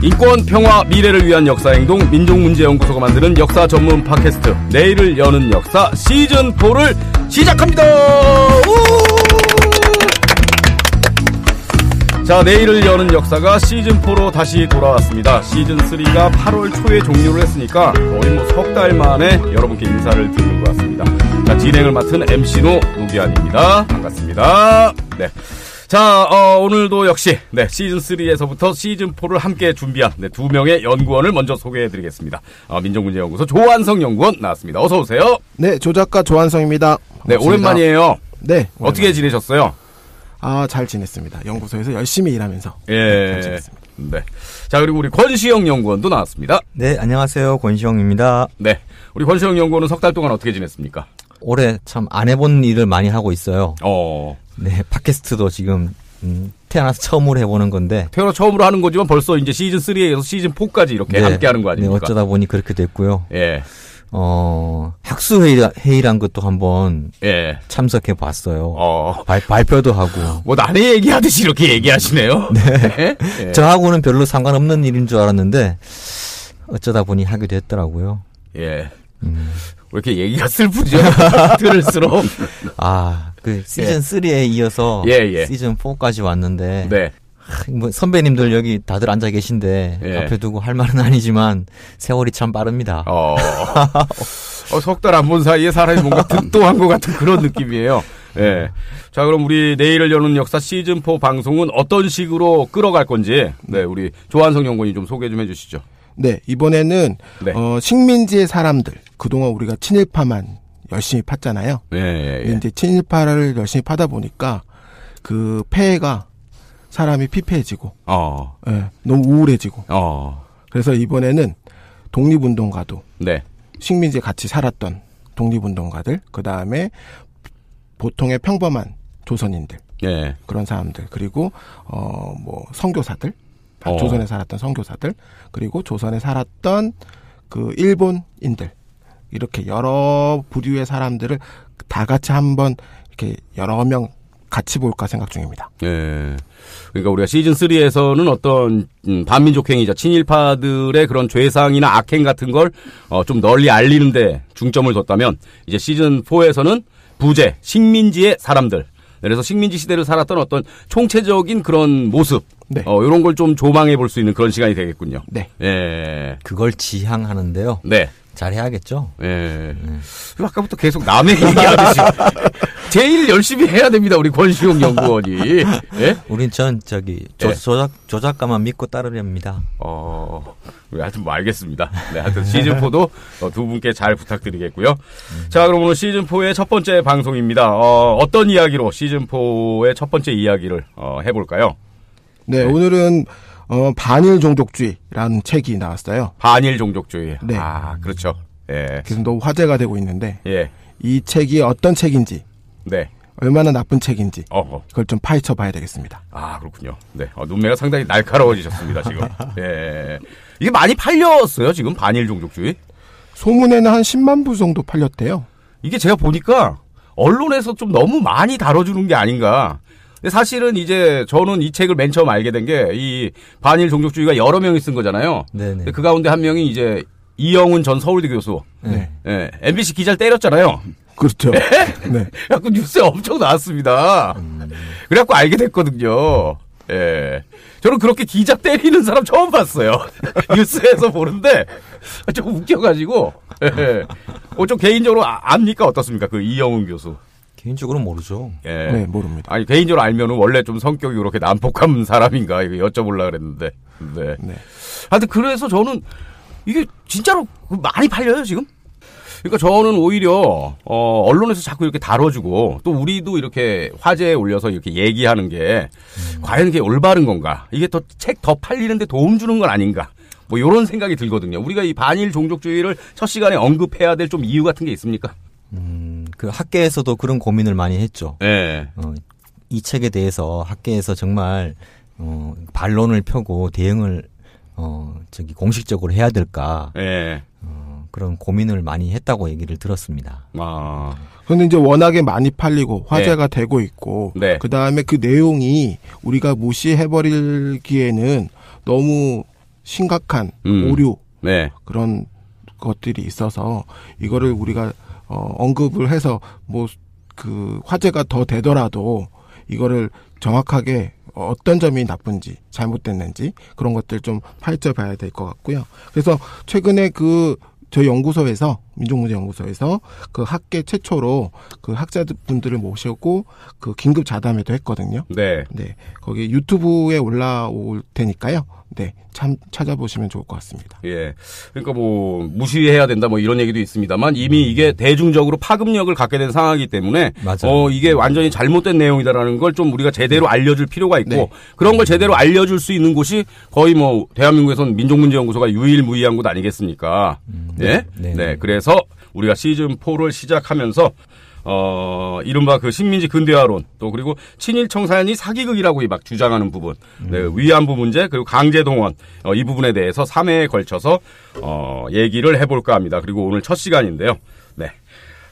인권, 평화, 미래를 위한 역사행동 민족문제연구소가 만드는 역사 전문 팟캐스트 내일을 여는 역사 시즌4를 시작합니다! 자, 내일을 여는 역사가 시즌4로 다시 돌아왔습니다. 시즌3가 8월 초에 종료를 했으니까 거의 뭐 석 달 만에 여러분께 인사를 드리는 것 같습니다. 자, 진행을 맡은 MC노 노비안입니다 반갑습니다. 네. 자, 어, 오늘도 역시 네, 시즌 3에서부터 시즌 4를 함께 준비한 네, 두 명의 연구원을 먼저 소개해 드리겠습니다. 어, 민족문제연구소 조한성 연구원 나왔습니다. 어서 오세요. 네, 조작가 조한성입니다. 네, 반갑습니다. 네, 오랜만이에요. 네. 오랜만 어떻게 지내셨어요? 아, 잘 지냈습니다. 연구소에서 열심히 일하면서. 예. 네, 네. 자, 그리고 우리 권시영 연구원도 나왔습니다. 네, 안녕하세요. 권시영입니다. 네. 우리 권시영 연구원은 석 달 동안 어떻게 지냈습니까? 올해 참 안 해본 일을 많이 하고 있어요. 어. 네, 팟캐스트도 지금 음, 태어나서 처음으로 해보는 건데 태어나 처음으로 하는 거지만 벌써 이제 시즌 3에서 시즌 4까지 이렇게 네, 함께하는 거 아닙니까? 네, 어쩌다 보니 그렇게 됐고요. 예. 어 학수 회의 란 것도 한번 예. 참석해 봤어요. 어. 발, 표도 하고 뭐 남의 얘기하듯이 이렇게 얘기하시네요. 네. 예? 예. 저하고는 별로 상관없는 일인 줄 알았는데 어쩌다 보니 하게 됐더라고요. 예. 음. 왜 이렇게 얘기가 슬프죠? 들을수록. 아, 그 예. 시즌 예. 3에 이어서 예, 예. 시즌 4까지 왔는데 네. 뭐 선배님들 여기 다들 앉아 계신데 예. 앞에 두고 할 말은 아니지만 세월이 참 빠릅니다. 어, 어 석달 안 본 사이에 사람이 뭔가 득도한 것 같은 그런 느낌이에요. 예. 자, 그럼 우리 내일을 여는 역사 시즌 4 방송은 어떤 식으로 끌어갈 건지 네 우리 조한성 연구원이 좀 소개 좀 해주시죠. 네 이번에는 네. 어, 식민지의 사람들 그동안 우리가 친일파만 열심히 팠잖아요. 네, 예, 예, 예. 이제 친일파를 열심히 파다 보니까 그 폐해가 사람이 피폐해지고, 어. 예, 너무 우울해지고. 어. 그래서 이번에는 독립운동가도, 네. 식민지 같이 살았던 독립운동가들, 그 다음에 보통의 평범한 조선인들, 예. 그런 사람들, 그리고 어뭐 선교사들, 어. 조선에 살았던 선교사들, 그리고 조선에 살았던 그 일본인들, 이렇게 여러 부류의 사람들을 다 같이 한번 이렇게 여러 명 같이 볼까 생각 중입니다. 예. 그러니까 우리가 시즌 3에서는 어떤 음, 반민족 행위자 친일파들의 그런 죄상이나 악행 같은 걸좀 어, 널리 알리는데 중점을 뒀다면 이제 시즌 4에서는 부재 식민지의 사람들 그래서 식민지 시대를 살았던 어떤 총체적인 그런 모습 네. 어, 이런 걸 좀 조망해 볼 수 있는 그런 시간이 되겠군요. 네. 예. 그걸 지향하는데요. 네. 잘해야겠죠. 예. 네. 아까부터 계속 남의 얘기하듯이 제일 열심히 해야 됩니다. 우리 권시용 연구원이. 예? 우린 전 저기 조, 예. 조작 조작가만 믿고 따르렵니다. 어. 네, 하여튼 뭐 알겠습니다. 네, 하여튼 시즌 4도 어, 두 분께 잘 부탁드리겠고요. 음. 자, 그럼 오늘 시즌 4의 첫 번째 방송입니다. 어, 떤 이야기로 시즌 4의 첫 번째 이야기를 어, 해볼까요? 네, 네, 오늘은 어, 반일 종족주의라는 책이 나왔어요. 반일 종족주의. 네. 아, 그렇죠. 예. 지금도 화제가 되고 있는데 예. 이 책이 어떤 책인지 네. 얼마나 나쁜 책인지 어허. 그걸 좀 파헤쳐 봐야 되겠습니다. 아 그렇군요. 네 어, 눈매가 상당히 날카로워지셨습니다 지금. 예. 이게 많이 팔렸어요 지금 반일 종족주의? 소문에는 한 10만 부 정도 팔렸대요. 이게 제가 보니까 언론에서 좀 너무 많이 다뤄주는 게 아닌가. 근데 사실은 이제 저는 이 책을 맨 처음 알게 된 게 이 반일 종족주의가 여러 명이 쓴 거잖아요. 네네. 네. 그 가운데 한 명이 이제 이영훈 전 서울대 교수. 네. 네. MBC 기자를 때렸잖아요. 그렇죠. 네. 네. 그래갖고 뉴스에 엄청 나왔습니다. 음... 그래갖고 알게 됐거든요. 예. 저는 그렇게 기자 때리는 사람 처음 봤어요. 뉴스에서 보는데 좀 웃겨가지고. 예. 어, 좀 개인적으로 아, 압니까 어떻습니까? 그 이영훈 교수. 개인적으로 모르죠. 예. 네, 모릅니다. 아니, 개인적으로 알면은 원래 좀 성격이 그렇게 난폭한 사람인가, 이거 여쭤보려 그랬는데. 네. 네. 하여튼 그래서 저는 이게 진짜로 많이 그 팔려요, 지금? 그러니까 저는 오히려, 어, 언론에서 자꾸 이렇게 다뤄주고, 또 우리도 이렇게 화제에 올려서 이렇게 얘기하는 게, 음. 과연 이게 올바른 건가? 이게 더, 책 더 팔리는데 도움 주는 건 아닌가? 뭐, 요런 생각이 들거든요. 우리가 이 반일 종족주의를 첫 시간에 언급해야 될 좀 이유 같은 게 있습니까? 음. 그 학계에서도 그런 고민을 많이 했죠. 네. 어, 이 책에 대해서 학계에서 정말 어, 반론을 펴고 대응을 어, 저기 공식적으로 해야 될까. 네. 어, 그런 고민을 많이 했다고 얘기를 들었습니다. 아. 그런데 이제 워낙에 많이 팔리고 화제가 네. 되고 있고 네. 그 다음에 그 내용이 우리가 무시해버리기에는 너무 심각한 음. 오류 네. 그런 것들이 있어서 이거를 우리가 어, 언급을 해서 뭐 그 화제가 더 되더라도 이거를 정확하게 어떤 점이 나쁜지 잘못됐는지 그런 것들 좀 파헤쳐 봐야 될 것 같고요. 그래서 최근에 그 저희 연구소에서 민족문제연구소에서 그 학계 최초로 그 학자분들을 모시고 그 긴급 자담회도 했거든요. 네. 네. 거기 유튜브에 올라올 테니까요. 네, 참 찾아보시면 좋을 것 같습니다. 예. 그러니까 뭐 무시해야 된다 뭐 이런 얘기도 있습니다만 이미 이게 대중적으로 파급력을 갖게 된 상황이기 때문에 맞아요. 어 이게 완전히 잘못된 내용이다라는 걸 좀 우리가 제대로 네. 알려줄 필요가 있고 네. 그런 걸 제대로 알려줄 수 있는 곳이 거의 뭐 대한민국에선 민족문제연구소가 유일무이한 곳 아니겠습니까? 음, 네. 네. 네. 네. 그래서 우리가 시즌 4를 시작하면서 어, 이른바 그 식민지 근대화론 또 그리고 친일 청산이 사기극이라고 막 주장하는 부분, 네, 음. 위안부 문제 그리고 강제 동원 어, 이 부분에 대해서 3회에 걸쳐서 어, 얘기를 해볼까 합니다. 그리고 오늘 첫 시간인데요.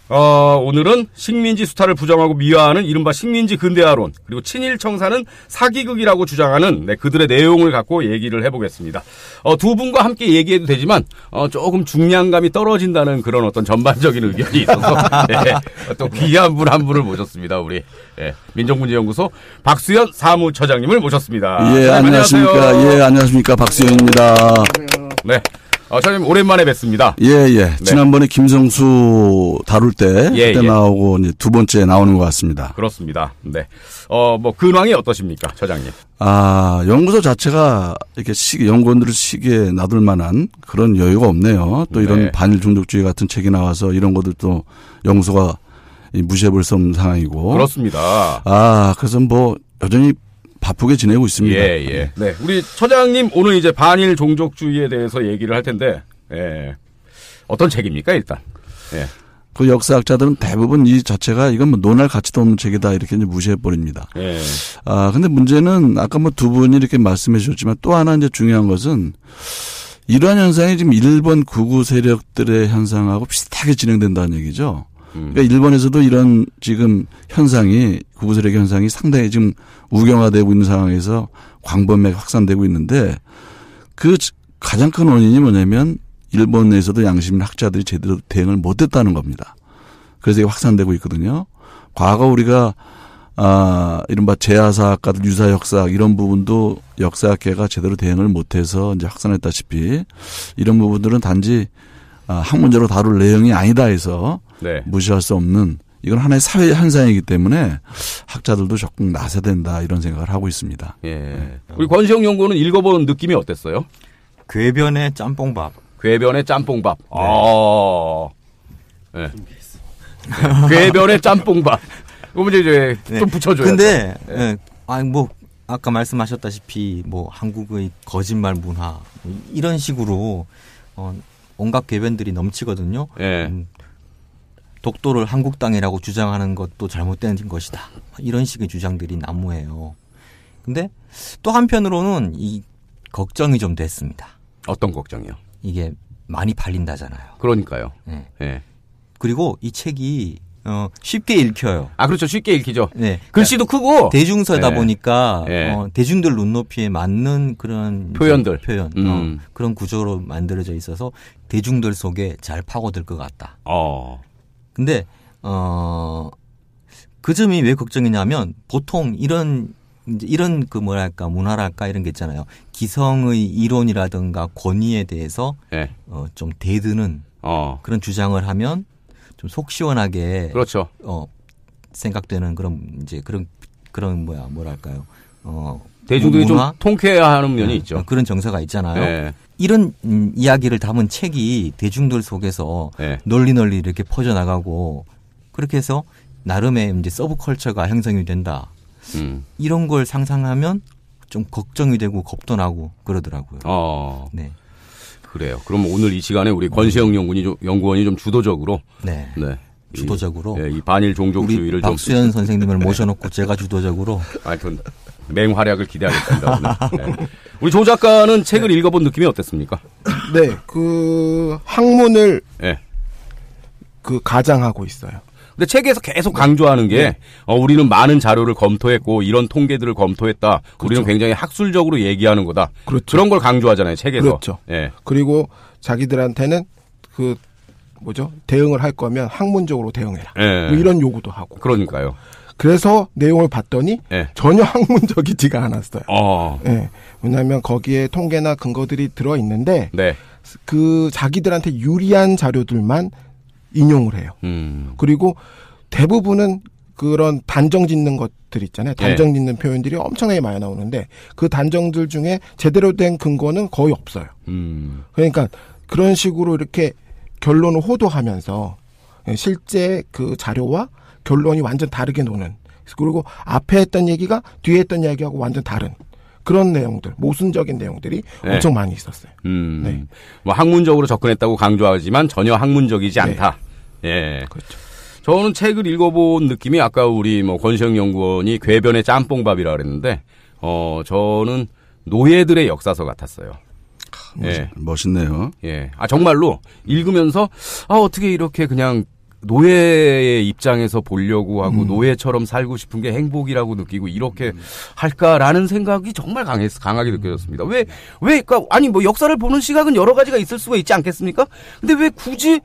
어, 오늘은 식민지 수탈을 부정하고 미화하는 이른바 식민지 근대화론 그리고 친일 청사는 사기극이라고 주장하는 네, 그들의 내용을 갖고 얘기를 해보겠습니다. 어, 두 분과 함께 얘기해도 되지만 어, 조금 중량감이 떨어진다는 그런 어떤 전반적인 의견이 있어서 네, 또 귀한 분 한 분을 모셨습니다. 우리 네, 예, 민족문제연구소 박수현 사무처장님을 모셨습니다. 예 네, 안녕하십니까. 안녕하세요. 예 안녕하십니까 박수현입니다. 네. 어, 사장님 오랜만에 뵙습니다. 예, 예. 네. 지난번에 김성수 다룰 때 예, 그때 예. 나오고 이제 두 번째 나오는 것 같습니다. 그렇습니다. 네. 어, 뭐 근황이 어떠십니까, 처장님? 아, 연구소 자체가 이렇게 시, 연구원들을 시기에 놔둘 만한 그런 여유가 없네요. 또 이런 네. 반일 중독주의 같은 책이 나와서 이런 것들도 연구소가 무시해 볼수 없는 상황이고. 그렇습니다. 아, 그래서 뭐 여전히 바쁘게 지내고 있습니다. 예, 예. 네. 우리 처장님 오늘 이제 반일 종족주의에 대해서 얘기를 할 텐데, 예. 어떤 책입니까, 일단? 예. 그 역사학자들은 대부분 이 자체가 이건 뭐 논할 가치도 없는 책이다 이렇게 이제 무시해버립니다. 예. 아, 근데 문제는 아까 뭐 두 분이 이렇게 말씀해 주셨지만 또 하나 이제 중요한 것은 이러한 현상이 지금 일본 구구 세력들의 현상하고 비슷하게 진행된다는 얘기죠. 음. 그러니까 일본에서도 이런 지금 현상이 구구세력 현상이 상당히 지금 우경화되고 있는 상황에서 광범위하게 확산되고 있는데 그 가장 큰 원인이 뭐냐면 일본 내에서도 양심 학자들이 제대로 대응을 못했다는 겁니다. 그래서 이게 확산되고 있거든요. 과거 우리가 아, 이른바 재아사학과들 유사 역사학 이런 부분도 역사학계가 제대로 대응을 못해서 이제 확산했다시피 이런 부분들은 단지 아, 학문제로 다룰 내용이 아니다 해서 네. 무시할 수 없는 이건 하나의 사회 현상이기 때문에 학자들도 적극 나서야 된다 이런 생각을 하고 있습니다. 예. 네. 우리 권시영 연구는 읽어본 느낌이 어땠어요? 괴변의 짬뽕밥. 괴변의 짬뽕밥. 네. 아. 네. 괴변의 짬뽕밥. 그럼 이제, 이 네. 붙여줘요. 근데 네. 예. 예. 아니 뭐 아까 말씀하셨다시피 뭐 한국의 거짓말 문화 뭐 이런 식으로 어, 온갖 괴변들이 넘치거든요. 예. 음, 독도를 한국 땅이라고 주장하는 것도 잘못된 것이다. 이런 식의 주장들이 난무해요. 근데 또 한편으로는 이 걱정이 좀 됐습니다. 어떤 걱정이요? 이게 많이 팔린다잖아요. 그러니까요. 네. 네. 그리고 이 책이 어, 쉽게 읽혀요. 아, 그렇죠. 쉽게 읽히죠. 네. 글씨도 그러니까 크고. 대중서다 네. 보니까, 네. 어, 대중들 눈높이에 맞는 그런. 표현들. 표현. 어, 음. 어, 그런 구조로 만들어져 있어서 대중들 속에 잘 파고들 것 같다. 어. 근데 어 그 점이 왜 걱정이냐면 보통 이런 이제 이런 그 뭐랄까 문화랄까 이런 게 있잖아요. 기성의 이론이라든가 권위에 대해서 네. 어, 좀 대드는 어. 그런 주장을 하면 좀 속 시원하게 그렇죠. 어, 생각되는 그런 이제 그런 그런 뭐야 뭐랄까요. 어, 대중들이 문화? 좀 통쾌해야 하는 면이 네. 있죠. 그런 정서가 있잖아요. 네. 이런 음, 이야기를 담은 책이 대중들 속에서 네. 널리 널리 이렇게 퍼져나가고 그렇게 해서 나름의 이제 서브컬처가 형성이 된다. 음. 이런 걸 상상하면 좀 걱정이 되고 겁도 나고 그러더라고요. 어. 네. 그래요. 그럼 오늘 이 시간에 우리 권세영 네. 연구원이 좀, 연구원이 좀 주도적으로 네. 네. 주도적으로 이, 네, 이 반일 종족주의를 박수현 선생님을 모셔놓고 제가 주도적으로 아니, 맹활약을 기대하겠습니다. 네. 우리 조 작가는 책을 네. 읽어본 느낌이 어땠습니까? 네, 그 학문을 네. 그 가장하고 있어요. 근데 책에서 계속 강조하는 게 네. 어, 우리는 많은 자료를 검토했고 이런 통계들을 검토했다. 그렇죠. 우리는 굉장히 학술적으로 얘기하는 거다. 그렇죠. 그런 걸 강조하잖아요 책에서. 그렇죠. 예. 그리고 자기들한테는 그 뭐죠 대응을 할 거면 학문적으로 대응해라. 예. 뭐 이런 요구도 하고. 그러니까요. 그래서 내용을 봤더니 네. 전혀 학문적이지가 않았어요. 어. 네. 예. 왜냐하면 거기에 통계나 근거들이 들어 있는데 네. 그 자기들한테 유리한 자료들만 인용을 해요. 음. 그리고 대부분은 그런 단정 짓는 것들 있잖아요. 네. 단정 짓는 표현들이 엄청나게 많이 나오는데 그 단정들 중에 제대로 된 근거는 거의 없어요. 음. 그러니까 그런 식으로 이렇게 결론을 호도하면서 실제 그 자료와 결론이 완전 다르게 노는 그리고 앞에 했던 얘기가 뒤에 했던 얘기하고 완전 다른 그런 내용들 모순적인 내용들이 네. 엄청 많이 있었어요. 음, 네. 뭐 학문적으로 접근했다고 강조하지만 전혀 학문적이지 않다. 네. 예. 그렇죠. 저는 책을 읽어본 느낌이 아까 우리 뭐 권시영 연구원이 궤변의 짬뽕밥이라 그랬는데 어 저는 노예들의 역사서 같았어요. 아, 예. 멋있네요. 예. 아, 정말로 읽으면서, 아, 어떻게 이렇게 그냥 노예의 입장에서 보려고 하고 음. 노예처럼 살고 싶은 게 행복이라고 느끼고 이렇게 할까라는 생각이 정말 강했, 강하게 느껴졌습니다. 왜, 왜, 그니까, 아니 뭐 역사를 보는 시각은 여러 가지가 있을 수가 있지 않겠습니까? 근데 왜 굳이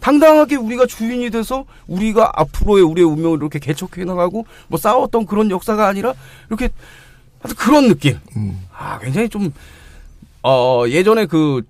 당당하게 우리가 주인이 돼서 우리가 앞으로의 우리의 운명을 이렇게 개척해 나가고 뭐 싸웠던 그런 역사가 아니라 이렇게 하여튼 그런 느낌. 음. 아, 굉장히 좀, 어, 예전에 그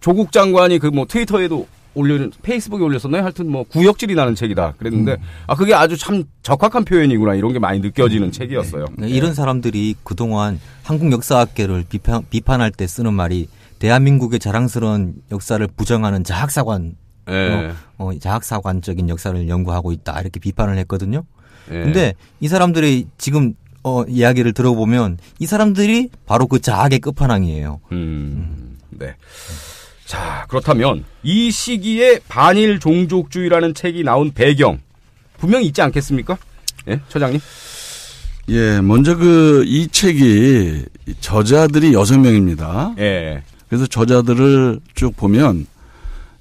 조국 장관이 그 뭐 트위터에도 올려 페이스북에 올렸었나요? 네, 하여튼 뭐 구역질이 나는 책이다 그랬는데 음. 아 그게 아주 참 적확한 표현이구나 이런 게 많이 느껴지는 음. 책이었어요. 네. 네 이런 사람들이 그동안 한국 역사학계를 비판 비판할 때 쓰는 말이 대한민국의 자랑스러운 역사를 부정하는 자학사관 네. 어, 자학사관적인 역사를 연구하고 있다 이렇게 비판을 했거든요. 네. 근데 이 사람들이 지금 어, 이야기를 들어보면 이 사람들이 바로 그 자학의 끝판왕이에요. 음. 음. 네. 자, 그렇다면 이 시기에 반일 종족주의라는 책이 나온 배경 분명히 있지 않겠습니까? 예, 처장님. 예, 먼저 그 이 책이 저자들이 여섯 명입니다. 예. 그래서 저자들을 쭉 보면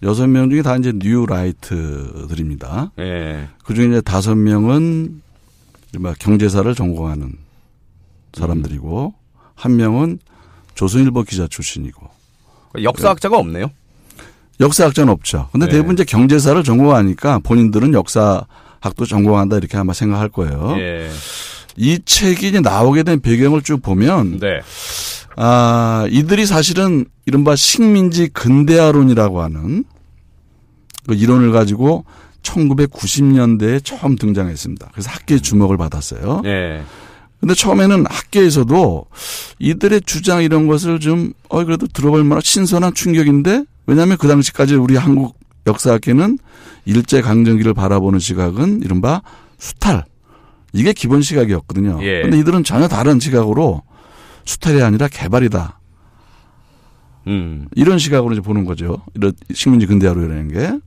여섯 명 중에 다 이제 뉴 라이트들입니다. 예. 그 중에 이제 다섯 명은 막 경제사를 전공하는 사람들이고 음. 한 명은 조선일보 기자 출신이고 역사학자가 없네요. 역사학자는 없죠. 근데 네. 대부분 이제 경제사를 전공하니까 본인들은 역사학도 전공한다 이렇게 아마 생각할 거예요. 네. 이 책이 이제 나오게 된 배경을 쭉 보면 네. 아, 이들이 사실은 이른바 식민지 근대화론이라고 하는 그 이론을 가지고 1990년대에 처음 등장했습니다. 그래서 학계의 주목을 받았어요. 네. 근데 처음에는 학계에서도 이들의 주장 이런 것을 좀, 어, 그래도 들어볼 만한 신선한 충격인데, 왜냐하면 그 당시까지 우리 한국 역사학계는 일제강점기를 바라보는 시각은 이른바 수탈. 이게 기본 시각이었거든요. 예. 근데 이들은 전혀 다른 시각으로 수탈이 아니라 개발이다. 음. 이런 시각으로 이제 보는 거죠. 이런 식민지 근대화로이라는 게.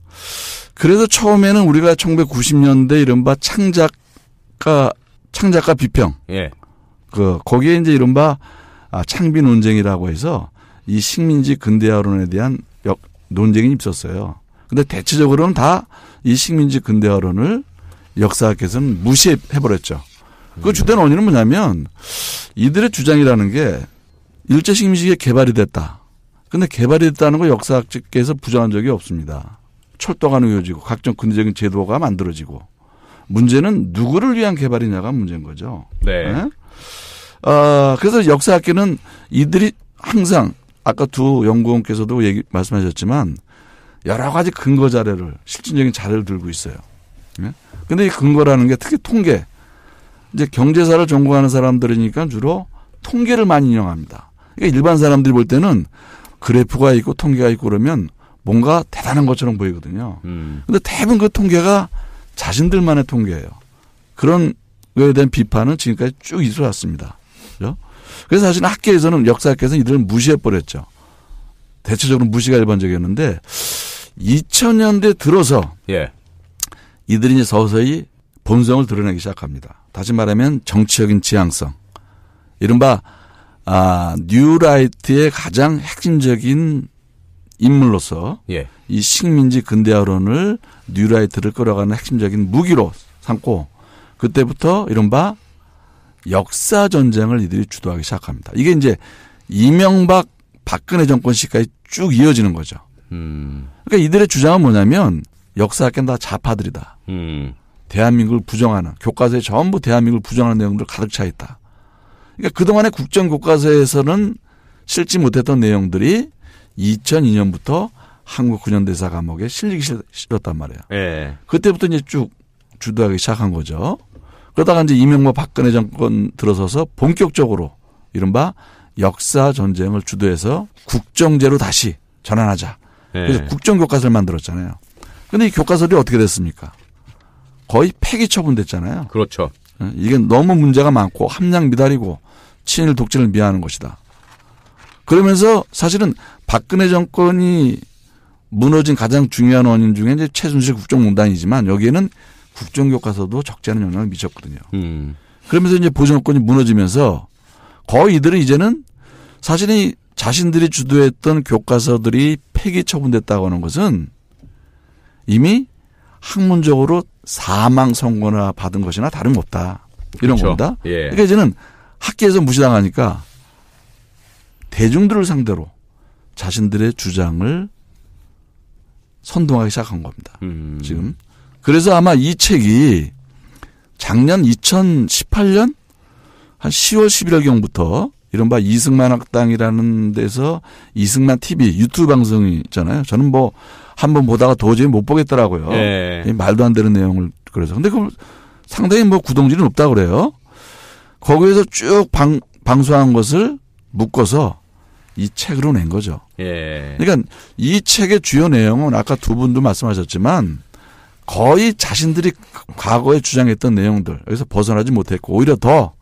그래서 처음에는 우리가 1990년대 이른바 창작가 창작가 비평. 예. 그 거기에 이제 이른바 아, 창비 논쟁이라고 해서 이 식민지 근대화론에 대한 역, 논쟁이 있었어요. 근데 대체적으로는 다 이 식민지 근대화론을 역사학에서는 무시해버렸죠. 그 음. 주된 원인은 뭐냐면 이들의 주장이라는 게 일제 식민지에 개발이 됐다. 근데 개발이 됐다는 거 역사학계에서 부정한 적이 없습니다. 철도가 놓여지고 각종 근대적인 제도가 만들어지고 문제는 누구를 위한 개발이냐가 문제인 거죠. 네. 네? 아, 그래서 역사학계는 이들이 항상 아까 두 연구원께서도 얘기 말씀하셨지만 여러 가지 근거 자료를 실질적인 자료를 들고 있어요. 예? 근데 이 근거라는 게 특히 통계 이제 경제사를 전공하는 사람들이니까 주로 통계를 많이 이용합니다 그러니까 일반 사람들이 볼 때는 그래프가 있고 통계가 있고 그러면 뭔가 대단한 것처럼 보이거든요. 그런데 음. 대부분 그 통계가 자신들만의 통계예요. 그런 거에 대한 비판은 지금까지 쭉 있어왔습니다. 그죠? 그래서 사실 학계에서는 역사학계에서는 이들을 무시해버렸죠. 대체적으로 무시가 일반적이었는데 2000년대 들어서 예. 이들이 이제 서서히 본성을 드러내기 시작합니다. 다시 말하면 정치적인 지향성. 이른바 아, 뉴라이트의 가장 핵심적인 인물로서 예. 이 식민지 근대화론을 뉴라이트를 끌어가는 핵심적인 무기로 삼고 그때부터 이른바 역사 전쟁을 이들이 주도하기 시작합니다. 이게 이제 이명박 박근혜 정권 시까지 쭉 이어지는 거죠. 음. 그러니까 이들의 주장은 뭐냐면 역사학계는 다 좌파들이다. 음. 대한민국을 부정하는 교과서에 전부 대한민국을 부정하는 내용들 가득 차 있다. 그러니까 그동안의 국정 교과서에서는 실지 못했던 내용들이 2002년부터 한국 군현대사 감옥에 실리기 싫었단 말이에요. 예. 그때부터 이제 쭉 주도하기 시작한 거죠. 그러다가 이제 이명박 박근혜 정권 들어서서 본격적으로 이른바 역사 전쟁을 주도해서 국정제로 다시 전환하자. 예. 그래서 예. 국정 교과서를 만들었잖아요. 근데 이 교과서들이 어떻게 됐습니까? 거의 폐기 처분됐잖아요. 그렇죠. 예, 이게 너무 문제가 많고 함량 미달이고 친일 독재를 미하는 것이다. 그러면서 사실은 박근혜 정권이 무너진 가장 중요한 원인 중에 이제 최순실 국정농단이지만 여기에는 국정교과서도 적지 않은 영향을 미쳤거든요. 음. 그러면서 이제 보존권이 무너지면서 거의 이들은 이제는 사실이 자신들이 주도했던 교과서들이 폐기 처분됐다고 하는 것은 이미 학문적으로 사망 선고나 받은 것이나 다름없다. 이런 그렇죠. 겁니다. 예. 그러니까 이제는 학계에서 무시당하니까 대중들을 상대로 자신들의 주장을 선동하기 시작한 겁니다. 음. 지금. 그래서 아마 이 책이 작년 2018년 한 10월 11월경부터 이른바 이승만 학당이라는 데서 이승만 TV 유튜브 방송이 있잖아요. 저는 뭐한번 보다가 도저히 못 보겠더라고요. 예. 말도 안 되는 내용을 그래서. 근데 그 상당히 뭐 구동질이 높다 그래요. 거기에서 쭉 방, 방송한 것을 묶어서 이 책으로 낸 거죠. 예. 그러니까 이 책의 주요 내용은 아까 두 분도 말씀하셨지만 거의 자신들이 과거에 주장했던 내용들 여기서 벗어나지 못했고 오히려 더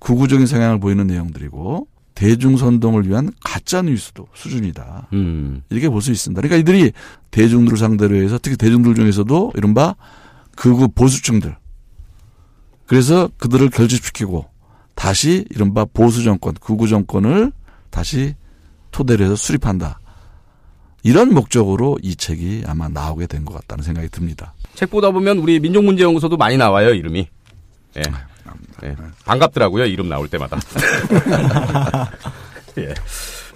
구구적인 성향을 보이는 내용들이고 대중선동을 위한 가짜 뉴스도 수준이다. 음. 이렇게 볼 수 있습니다. 그러니까 이들이 대중들을 상대로 해서 특히 대중들 중에서도 이른바 극우 보수층들. 그래서 그들을 결집시키고 다시 이른바 보수 정권, 극우 정권을 다시 토대로 해서 수립한다. 이런 목적으로 이 책이 아마 나오게 된 것 같다는 생각이 듭니다. 책 보다 보면 우리 민족문제연구소도 많이 나와요, 이름이. 예. 예. 반갑더라고요, 이름 나올 때마다. 예.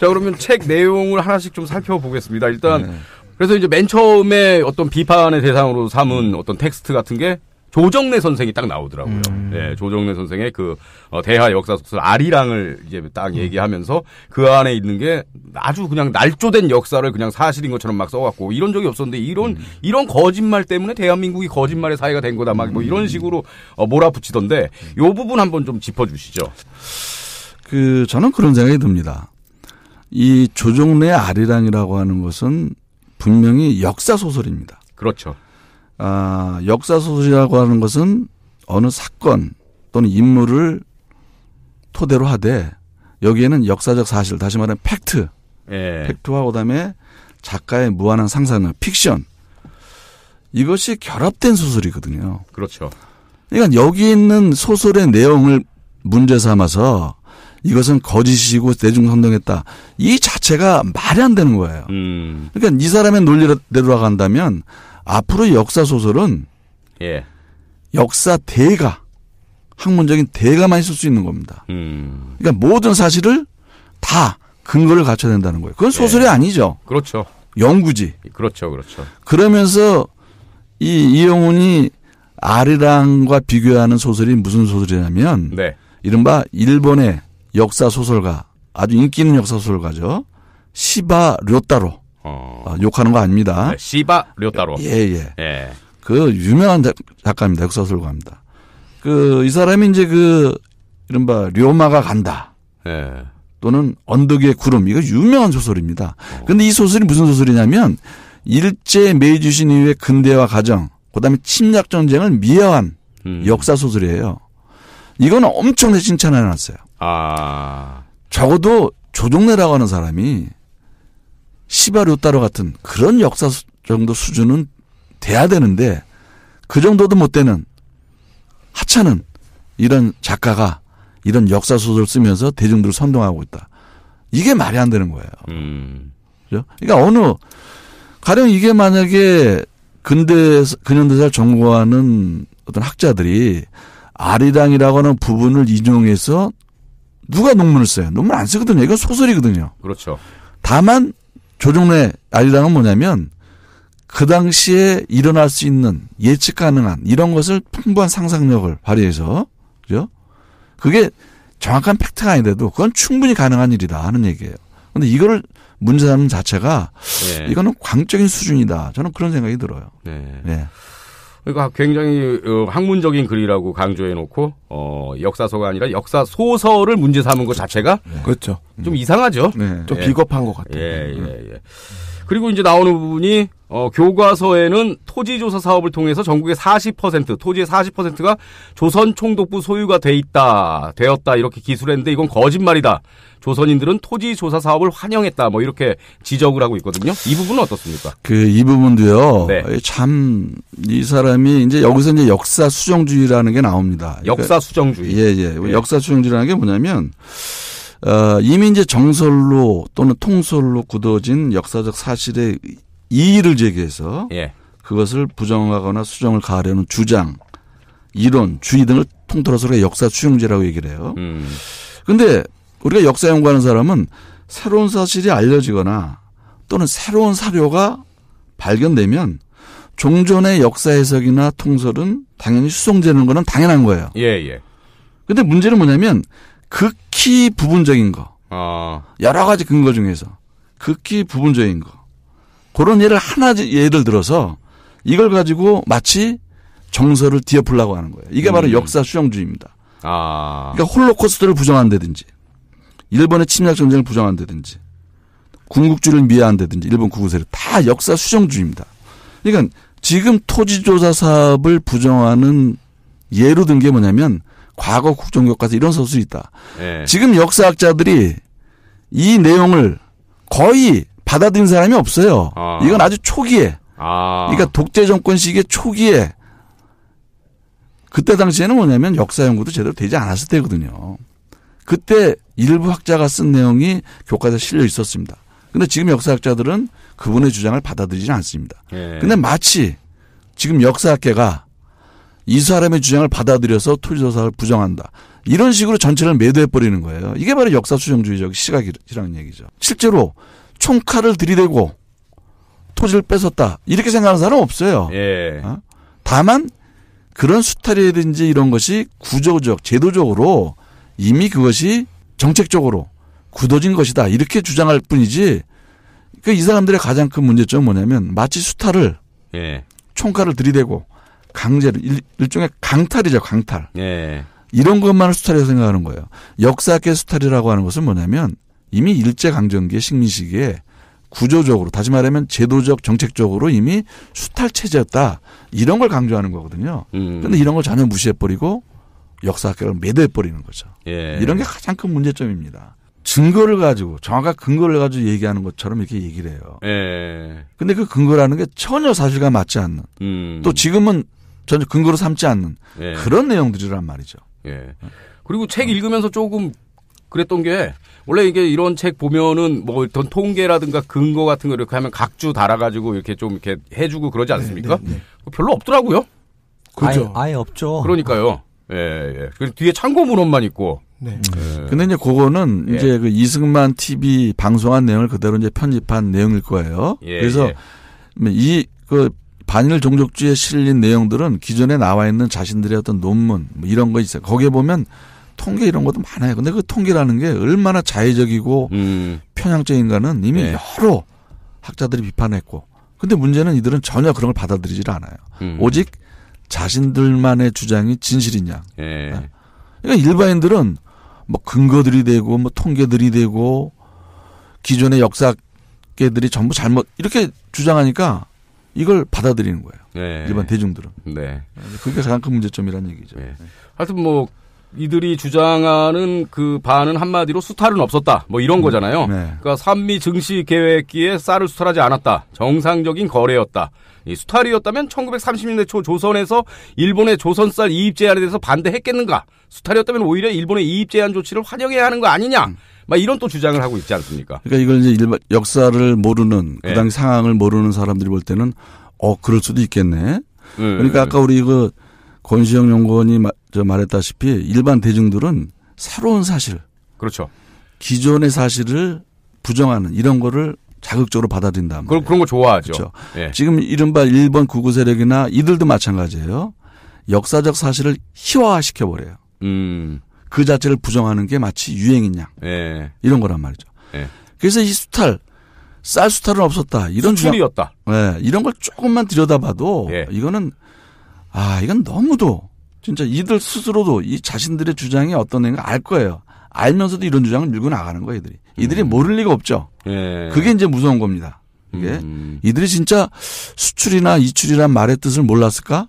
자, 그러면 책 내용을 하나씩 좀 살펴보겠습니다. 일단, 네. 그래서 이제 맨 처음에 어떤 비판의 대상으로 삼은 어떤 텍스트 같은 게 조정래 선생이 딱 나오더라고요. 음. 예, 조정래 선생의 그 어, 대하 역사 소설 아리랑을 이제 딱 음. 얘기하면서 그 안에 있는 게 아주 그냥 날조된 역사를 그냥 사실인 것처럼 막 써갖고 이런 적이 없었는데 이런 음. 이런 거짓말 때문에 대한민국이 거짓말의 사회가 된 거다 막뭐 음. 이런 식으로 어, 몰아붙이던데 음. 요 부분 한번 좀 짚어주시죠. 그 저는 그런 생각이 듭니다. 이 조정래 아리랑이라고 하는 것은 분명히 역사 소설입니다. 그렇죠. 아, 역사 소설이라고 하는 것은 어느 사건 또는 인물을 토대로 하되 여기에는 역사적 사실, 다시 말하면 팩트, 예. 팩트와 그다음에 작가의 무한한 상상력, 픽션 이것이 결합된 소설이거든요. 그렇죠. 그러니까 여기 있는 소설의 내용을 문제 삼아서 이것은 거짓이고 대중 선동했다. 이 자체가 말이 안 되는 거예요. 음. 그러니까 이 사람의 논리대로 나간다면 앞으로의 역사 소설은 예. 역사 대가 학문적인 대가만 있을 수 있는 겁니다. 음. 그러니까 모든 사실을 다 근거를 갖춰야 된다는 거예요. 그건 소설이 예. 아니죠. 그렇죠. 연구지. 그렇죠, 그렇죠. 그러면서 이 이영훈이 아리랑과 비교하는 소설이 무슨 소설이냐면 네. 이른바 일본의 역사 소설가 아주 인기 있는 역사 소설가죠. 시바 료타로. 어. 어, 욕하는 거 아닙니다. 네, 시바 료타로. 예, 예, 예. 그 유명한 작가입니다. 역사설가입니다. 그 이 사람이 이제 그 이른바 료마가 간다. 예. 또는 언덕의 구름 이거 유명한 소설입니다. 어. 근데 이 소설이 무슨 소설이냐면 일제 메이지 신이후의 근대화 과정, 그다음에 침략 전쟁을 미화한 음. 역사 소설이에요. 이건 엄청나게 칭찬해 놨어요. 아. 적어도 조종래라고 하는 사람이 시바 료따로 같은 그런 역사 정도 수준은 돼야 되는데 그 정도도 못 되는 하찮은 이런 작가가 이런 역사 소설 쓰면서 대중들을 선동하고 있다. 이게 말이 안 되는 거예요. 음. 그죠? 그러니까 어느 가령 이게 만약에 근대 근현대사를 전공하는 어떤 학자들이 아리랑이라고 하는 부분을 인용해서 누가 논문을 써요? 논문 안 쓰거든요. 이건 소설이거든요. 그렇죠. 다만 조정래 아리랑은 뭐냐면 그 당시에 일어날 수 있는 예측 가능한 이런 것을 풍부한 상상력을 발휘해서 그죠? 그게 정확한 팩트가 아니래도 그건 충분히 가능한 일이다 하는 얘기예요. 근데 이거를 문제 삼는 자체가 네. 이거는 광적인 수준이다. 저는 그런 생각이 들어요. 네. 네. 그러니까 굉장히 어, 학문적인 글이라고 강조해놓고 어, 역사서가 아니라 역사 소설을 문제 삼은 것 자체가 네. 그렇죠. 좀 이상하죠. 네. 좀 예. 비겁한 것 같아요. 예, 음. 예, 예. 그리고 이제 나오는 부분이 어, 교과서에는 토지조사 사업을 통해서 전국의 40% 토지의 40%가 조선 총독부 소유가 돼 있다 되었다 이렇게 기술했는데 이건 거짓말이다. 조선인들은 토지 조사 사업을 환영했다 뭐 이렇게 지적을 하고 있거든요. 이 부분은 어떻습니까? 그 이 부분도요. 네. 예, 참이 사람이 이제 여기서 이제 역사 수정주의라는 게 나옵니다. 역사 수정주의. 그러니까, 예 예. 예. 역사 수정주의라는 게 뭐냐면. 어, 이미민제 정설로 또는 통솔로 굳어진 역사적 사실의 이의를 제기해서 예. 그것을 부정하거나 수정을 가하려는 주장, 이론, 주의 등을 통틀어서 우리가 역사 추용제라고 얘기를 해요. 그런데 음. 우리가 역사 연구하는 사람은 새로운 사실이 알려지거나 또는 새로운 사료가 발견되면 종전의 역사 해석이나 통설은 당연히 수송되는 거는 당연한 거예요. 예, 예. 근데 문제는 뭐냐면 극히 부분적인 거. 아. 여러 가지 근거 중에서 극히 부분적인 거. 그런 예를 하나 예를 들어서 이걸 가지고 마치 정서를 뒤엎으려고 하는 거예요. 이게 음. 바로 역사 수정주의입니다. 아. 그러니까 홀로코스트를 부정한다든지 일본의 침략 전쟁을 부정한다든지 궁극주의를 미화한다든지 일본 구구세를 다 역사 수정주의입니다. 그러니까 지금 토지조사 사업을 부정하는 예로 든 게 뭐냐면 과거 국정교과서 이런 서술이 있다. 네. 지금 역사학자들이 이 내용을 거의 받아들인 사람이 없어요. 아. 이건 아주 초기에. 아. 그러니까 독재 정권 시기의 초기에 그때 당시에는 뭐냐면 역사 연구도 제대로 되지 않았을 때거든요. 그때 일부 학자가 쓴 내용이 교과서에 실려 있었습니다. 근데 지금 역사학자들은 그분의 주장을 받아들이지 않습니다. 예. 근데 마치 지금 역사학계가 이 사람의 주장을 받아들여서 토지조사를 부정한다. 이런 식으로 전체를 매도해버리는 거예요. 이게 바로 역사수정주의적 시각이라는 얘기죠. 실제로 총칼을 들이대고 토지를 뺏었다. 이렇게 생각하는 사람 없어요. 예. 어? 다만 그런 수탈이라든지 이런 것이 구조적, 제도적으로 이미 그것이 정책적으로 굳어진 것이다. 이렇게 주장할 뿐이지 그 이 사람들의 가장 큰 문제점은 뭐냐면 마치 수탈을 예. 총칼을 들이대고 강제로 일, 종의 강탈이죠 강탈. 예. 이런 것만을 수탈이라고 생각하는 거예요. 역사학계 수탈이라고 하는 것은 뭐냐면 이미 일제 강점기 의 식민 시기에 구조적으로 다시 말하면 제도적 정책적으로 이미 수탈 체제였다 이런 걸 강조하는 거거든요. 그런데 음. 이런 걸 전혀 무시해 버리고 역사학계를 매도해 버리는 거죠. 예. 이런 게 가장 큰 문제점입니다. 증거를 가지고 정확한 근거를 가지고 얘기하는 것처럼 이렇게 얘기를 해요. 예. 근데 그 근거라는 게 전혀 사실과 맞지 않는. 음. 또 지금은 전혀 근거로 삼지 않는 예. 그런 내용들이란 말이죠. 예. 그리고 책 읽으면서 조금 그랬던 게 원래 이게 이런 책 보면은 뭐 어떤 통계라든가 근거 같은 거 이렇게 하면 각주 달아가지고 이렇게 좀 이렇게 해주고 그러지 않습니까? 네, 네, 네. 별로 없더라고요. 그죠. 아예, 아예, 없죠. 그러니까요. 예, 예. 그리고 뒤에 참고 문헌만 있고. 네. 예. 근데 이제 그거는 예. 이제 그 이승만 TV 방송한 내용을 그대로 이제 편집한 내용일 거예요. 예, 그래서 예. 이그 반일 종족주의에 실린 내용들은 기존에 나와 있는 자신들의 어떤 논문 뭐 이런 거 있어요. 거기에 보면 통계 이런 것도 많아요. 근데 그 통계라는 게 얼마나 자의적이고 음. 편향적인가는 이미 네. 여러 학자들이 비판했고. 근데 문제는 이들은 전혀 그런 걸 받아들이질 않아요. 음. 오직 자신들만의 주장이 진실이냐. 예. 네. 그러니까 일반인들은 뭐 근거들이 되고 뭐 통계들이 되고 기존의 역사계들이 전부 잘못 이렇게 주장하니까 이걸 받아들이는 거예요. 네. 일반 대중들은. 네. 그게 가장 큰 문제점이라는 얘기죠. 네. 하여튼 뭐 이들이 주장하는 그 반은 한마디로 수탈은 없었다. 뭐 이런 음, 거잖아요. 네. 그러니까 산미 증시 계획기에 쌀을 수탈하지 않았다. 정상적인 거래였다. 이 수탈이었다면 1930년대 초 조선에서 일본의 조선쌀 이입 제한에 대해서 반대했겠는가? 수탈이었다면 오히려 일본의 이입 제한 조치를 환영해야 하는 거 아니냐? 음. 막 이런 또 주장을 하고 있지 않습니까? 그러니까 이걸 이제 일반 역사를 모르는 그 네. 당시 네. 상황을 모르는 사람들이 볼 때는 어 그럴 수도 있겠네. 음, 그러니까 아까 우리 그 권시영 연구원이 저 말했다시피 일반 대중들은 새로운 사실, 그렇죠. 기존의 사실을 부정하는 이런 거를 자극적으로 받아들인다. 그런 그런 거 좋아하죠. 그렇죠? 예. 지금 이른바 일본 구구 세력이나 이들도 마찬가지예요. 역사적 사실을 희화화시켜 버려요. 음. 그 자체를 부정하는 게 마치 유행인 양. 예. 이런 거란 말이죠. 예. 그래서 이 수탈 쌀 수탈은 없었다. 이런 주이었다 예. 이런 걸 조금만 들여다봐도 예. 이거는 아, 이건 너무도 진짜 이들 스스로도 이 자신들의 주장이 어떤 애인가 알 거예요. 알면서도 이런 주장을 밀고 나가는 거예요, 이들이. 이들이 음. 모를 리가 없죠. 예. 그게 이제 무서운 겁니다. 이게 음. 이들이 진짜 수출이나 이출이란 말의 뜻을 몰랐을까?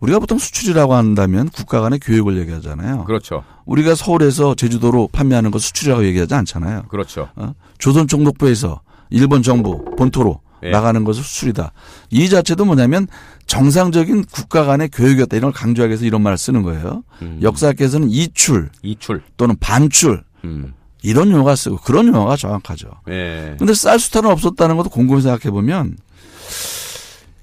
우리가 보통 수출이라고 한다면 국가 간의 교육을 얘기하잖아요. 그렇죠. 우리가 서울에서 제주도로 판매하는 거 수출이라고 얘기하지 않잖아요. 그렇죠. 어? 조선 총독부에서 일본 정부 본토로 예. 나가는 것은 수출이다. 이 자체도 뭐냐면 정상적인 국가 간의 교육이었다 이런 걸 강조하기 위해서 이런 말을 쓰는 거예요. 음. 역사학에서는 이출, 이출 또는 반출 음. 이런 용어가 쓰고 그런 용어가 정확하죠. 그런데 예. 쌀수탈은 없었다는 것도 곰곰이 생각해 보면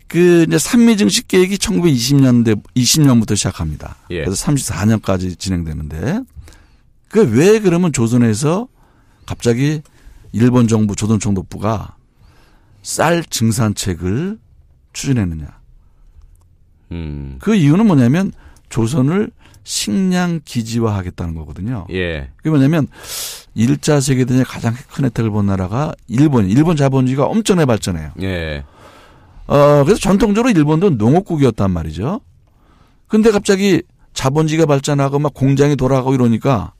그 이제 산미 증식 계획이 1920년대 20년부터 시작합니다. 예. 그래서 34년까지 진행되는데 그 왜 그러면 조선에서 갑자기 일본 정부 조선 총독부가 쌀 증산책을 추진했느냐. 음. 그 이유는 뭐냐면 조선을 식량 기지화하겠다는 거거든요. 예. 그게 뭐냐면 일자세계등에 가장 큰 혜택을 본 나라가 일본. 일본 자본주의가 엄청나게 발전해요. 예. 어 그래서 전통적으로 일본도 농업국이었단 말이죠. 근데 갑자기 자본주의가 발전하고 막 공장이 돌아가고 이러니까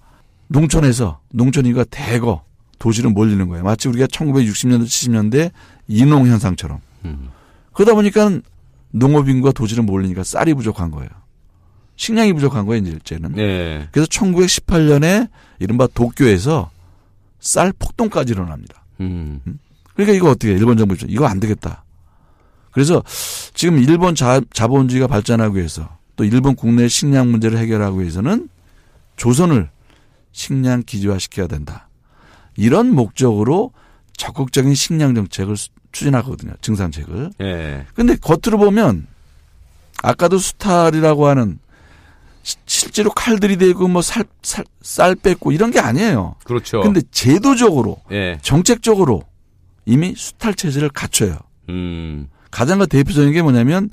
농촌에서 농촌이가 대거 도시를 몰리는 거예요. 마치 우리가 1960년대 70년대 인농 현상처럼. 음. 그러다 보니까 농업인과 도시를 몰리니까 쌀이 부족한 거예요. 식량이 부족한 거예요, 이제는. 네. 예. 그래서 1918년에 이른바 도쿄에서 쌀 폭동까지 일어납니다. 음. 음? 그러니까 이거 어떻게 일본 정부 입장 이거 안 되겠다. 그래서 지금 일본 자, 자본주의가 발전하기 위해서 또 일본 국내 식량 문제를 해결하기 위해서는 조선을 식량 기지화 시켜야 된다. 이런 목적으로 적극적인 식량 정책을 추진하거든요. 증산책을. 예. 근데 겉으로 보면 아까도 수탈이라고 하는 시, 실제로 칼들이 되고 뭐살살쌀 뺏고 이런 게 아니에요. 그렇죠. 근데 제도적으로 예. 정책적으로 이미 수탈 체제를 갖춰요. 음. 가장 대표적인 게 뭐냐면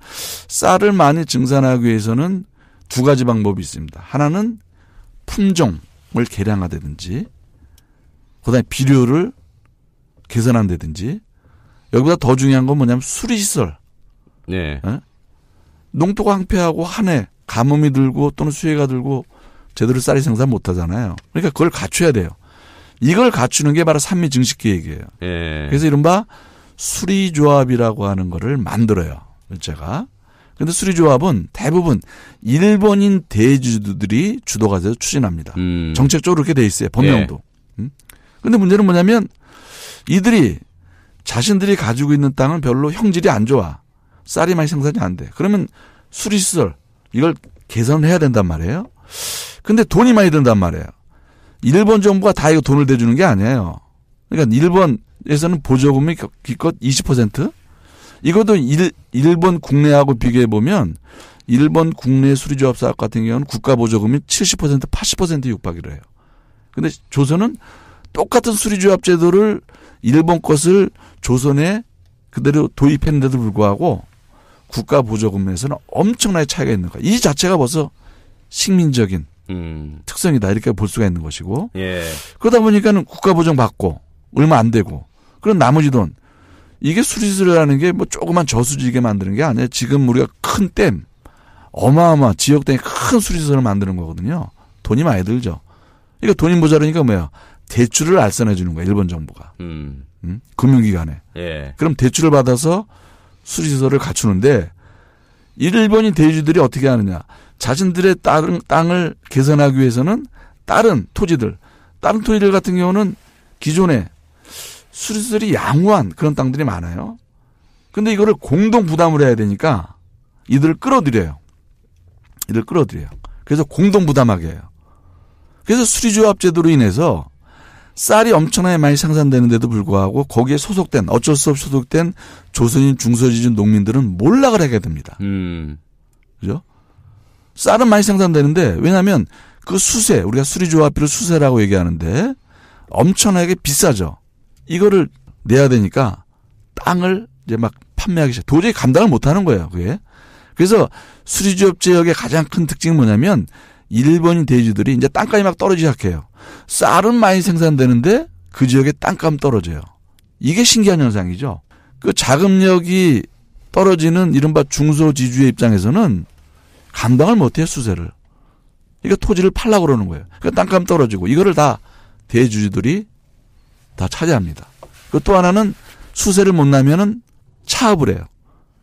쌀을 많이 증산하기 위해서는 두 가지 방법이 있습니다. 하나는 품종을 개량하다든지 그다음에 비료를 개선한다든지 여기보다 더 중요한 건 뭐냐면 수리시설. 네. 에? 예? 농토가 황폐하고 한해 가뭄이 들고 또는 수해가 들고 제대로 쌀이 생산 못 하잖아요. 그러니까 그걸 갖춰야 돼요. 이걸 갖추는 게 바로 산미 증식 계획이에요. 예. 그래서 이른바 수리 조합이라고 하는 거를 만들어요. 제가. 근데 수리 조합은 대부분 일본인 대주주들이 주도가 돼서 추진합니다. 음. 정책적으로 그렇게 돼 있어요. 법령도. 예. 음? 근데 문제는 뭐냐면 이들이 자신들이 가지고 있는 땅은 별로 형질이 안 좋아. 쌀이 많이 생산이 안 돼. 그러면 수리시설 이걸 개선을 해야 된단 말이에요. 근데 돈이 많이 든단 말이에요. 일본 정부가 다 이거 돈을 대주는 게 아니에요. 그러니까 일본에서는 보조금이 기껏 20%? 이것도 일, 일본 국내하고 비교해 보면 일본 국내 수리조합 사업 같은 경우는 국가 보조금이 70% 80% 육박이래요. 근데 조선은 똑같은 수리조합 제도를 일본 것을 조선에 그대로 도입했는데도 불구하고 국가 보조금에서는 엄청나게 차이가 있는 거야. 이 자체가 벌써 식민적인 음. 특성이다 이렇게 볼 수가 있는 것이고 예. 그러다 보니까는 국가 보정 받고 얼마 안 되고 그런 나머지 돈 이게 수리수리라는 게 뭐 조그만 저수지게 만드는 게 아니라 지금 우리가 큰 댐 어마어마 지역 땅 댐큰 수리수를 만드는 거거든요 돈이 많이 들죠. 그러니까 돈이 모자르니까 뭐야 대출을 알선해 주는 거야 일본 정부가 음. 음? 금융기관에 예. 그럼 대출을 받아서 수리시설을 갖추는데 일본인 대주들이 어떻게 하느냐 자신들의 다른 땅을 개선하기 위해서는 다른 토지들 다른 토지들 같은 경우는 기존에 수리시설이 양호한 그런 땅들이 많아요 근데 이거를 공동 부담을 해야 되니까 이들을 끌어들여요 이들 끌어들여요 그래서 공동 부담하게 해요 그래서 수리조합제도로 인해서 쌀이 엄청나게 많이 생산되는데도 불구하고 거기에 소속된 어쩔 수 없이 소속된 조선인 중소지진 농민들은 몰락을 하게 됩니다. 음. 그죠? 쌀은 많이 생산되는데 왜냐하면 그 수세 우리가 수리조합비를 수세라고 얘기하는데 엄청나게 비싸죠. 이거를 내야 되니까 땅을 이제 막 판매하기 시작. 도저히 감당을 못하는 거예요. 그게. 그래서 수리조합 지역의 가장 큰 특징이 뭐냐면 일본인 돼지들이 이제 땅값이 막 떨어지기 시작해요. 쌀은 많이 생산되는데 그지역에 땅값 떨어져요. 이게 신기한 현상이죠. 그 자금력이 떨어지는 이른바 중소지주의 입장에서는 감당을 못해요 수세를. 이거 토지를 팔라 그러는 거예요. 그러니까 땅값 떨어지고 이거를 다 대주주들이 다 차지합니다. 그 또 하나는 수세를 못 나면은 차업을 해요.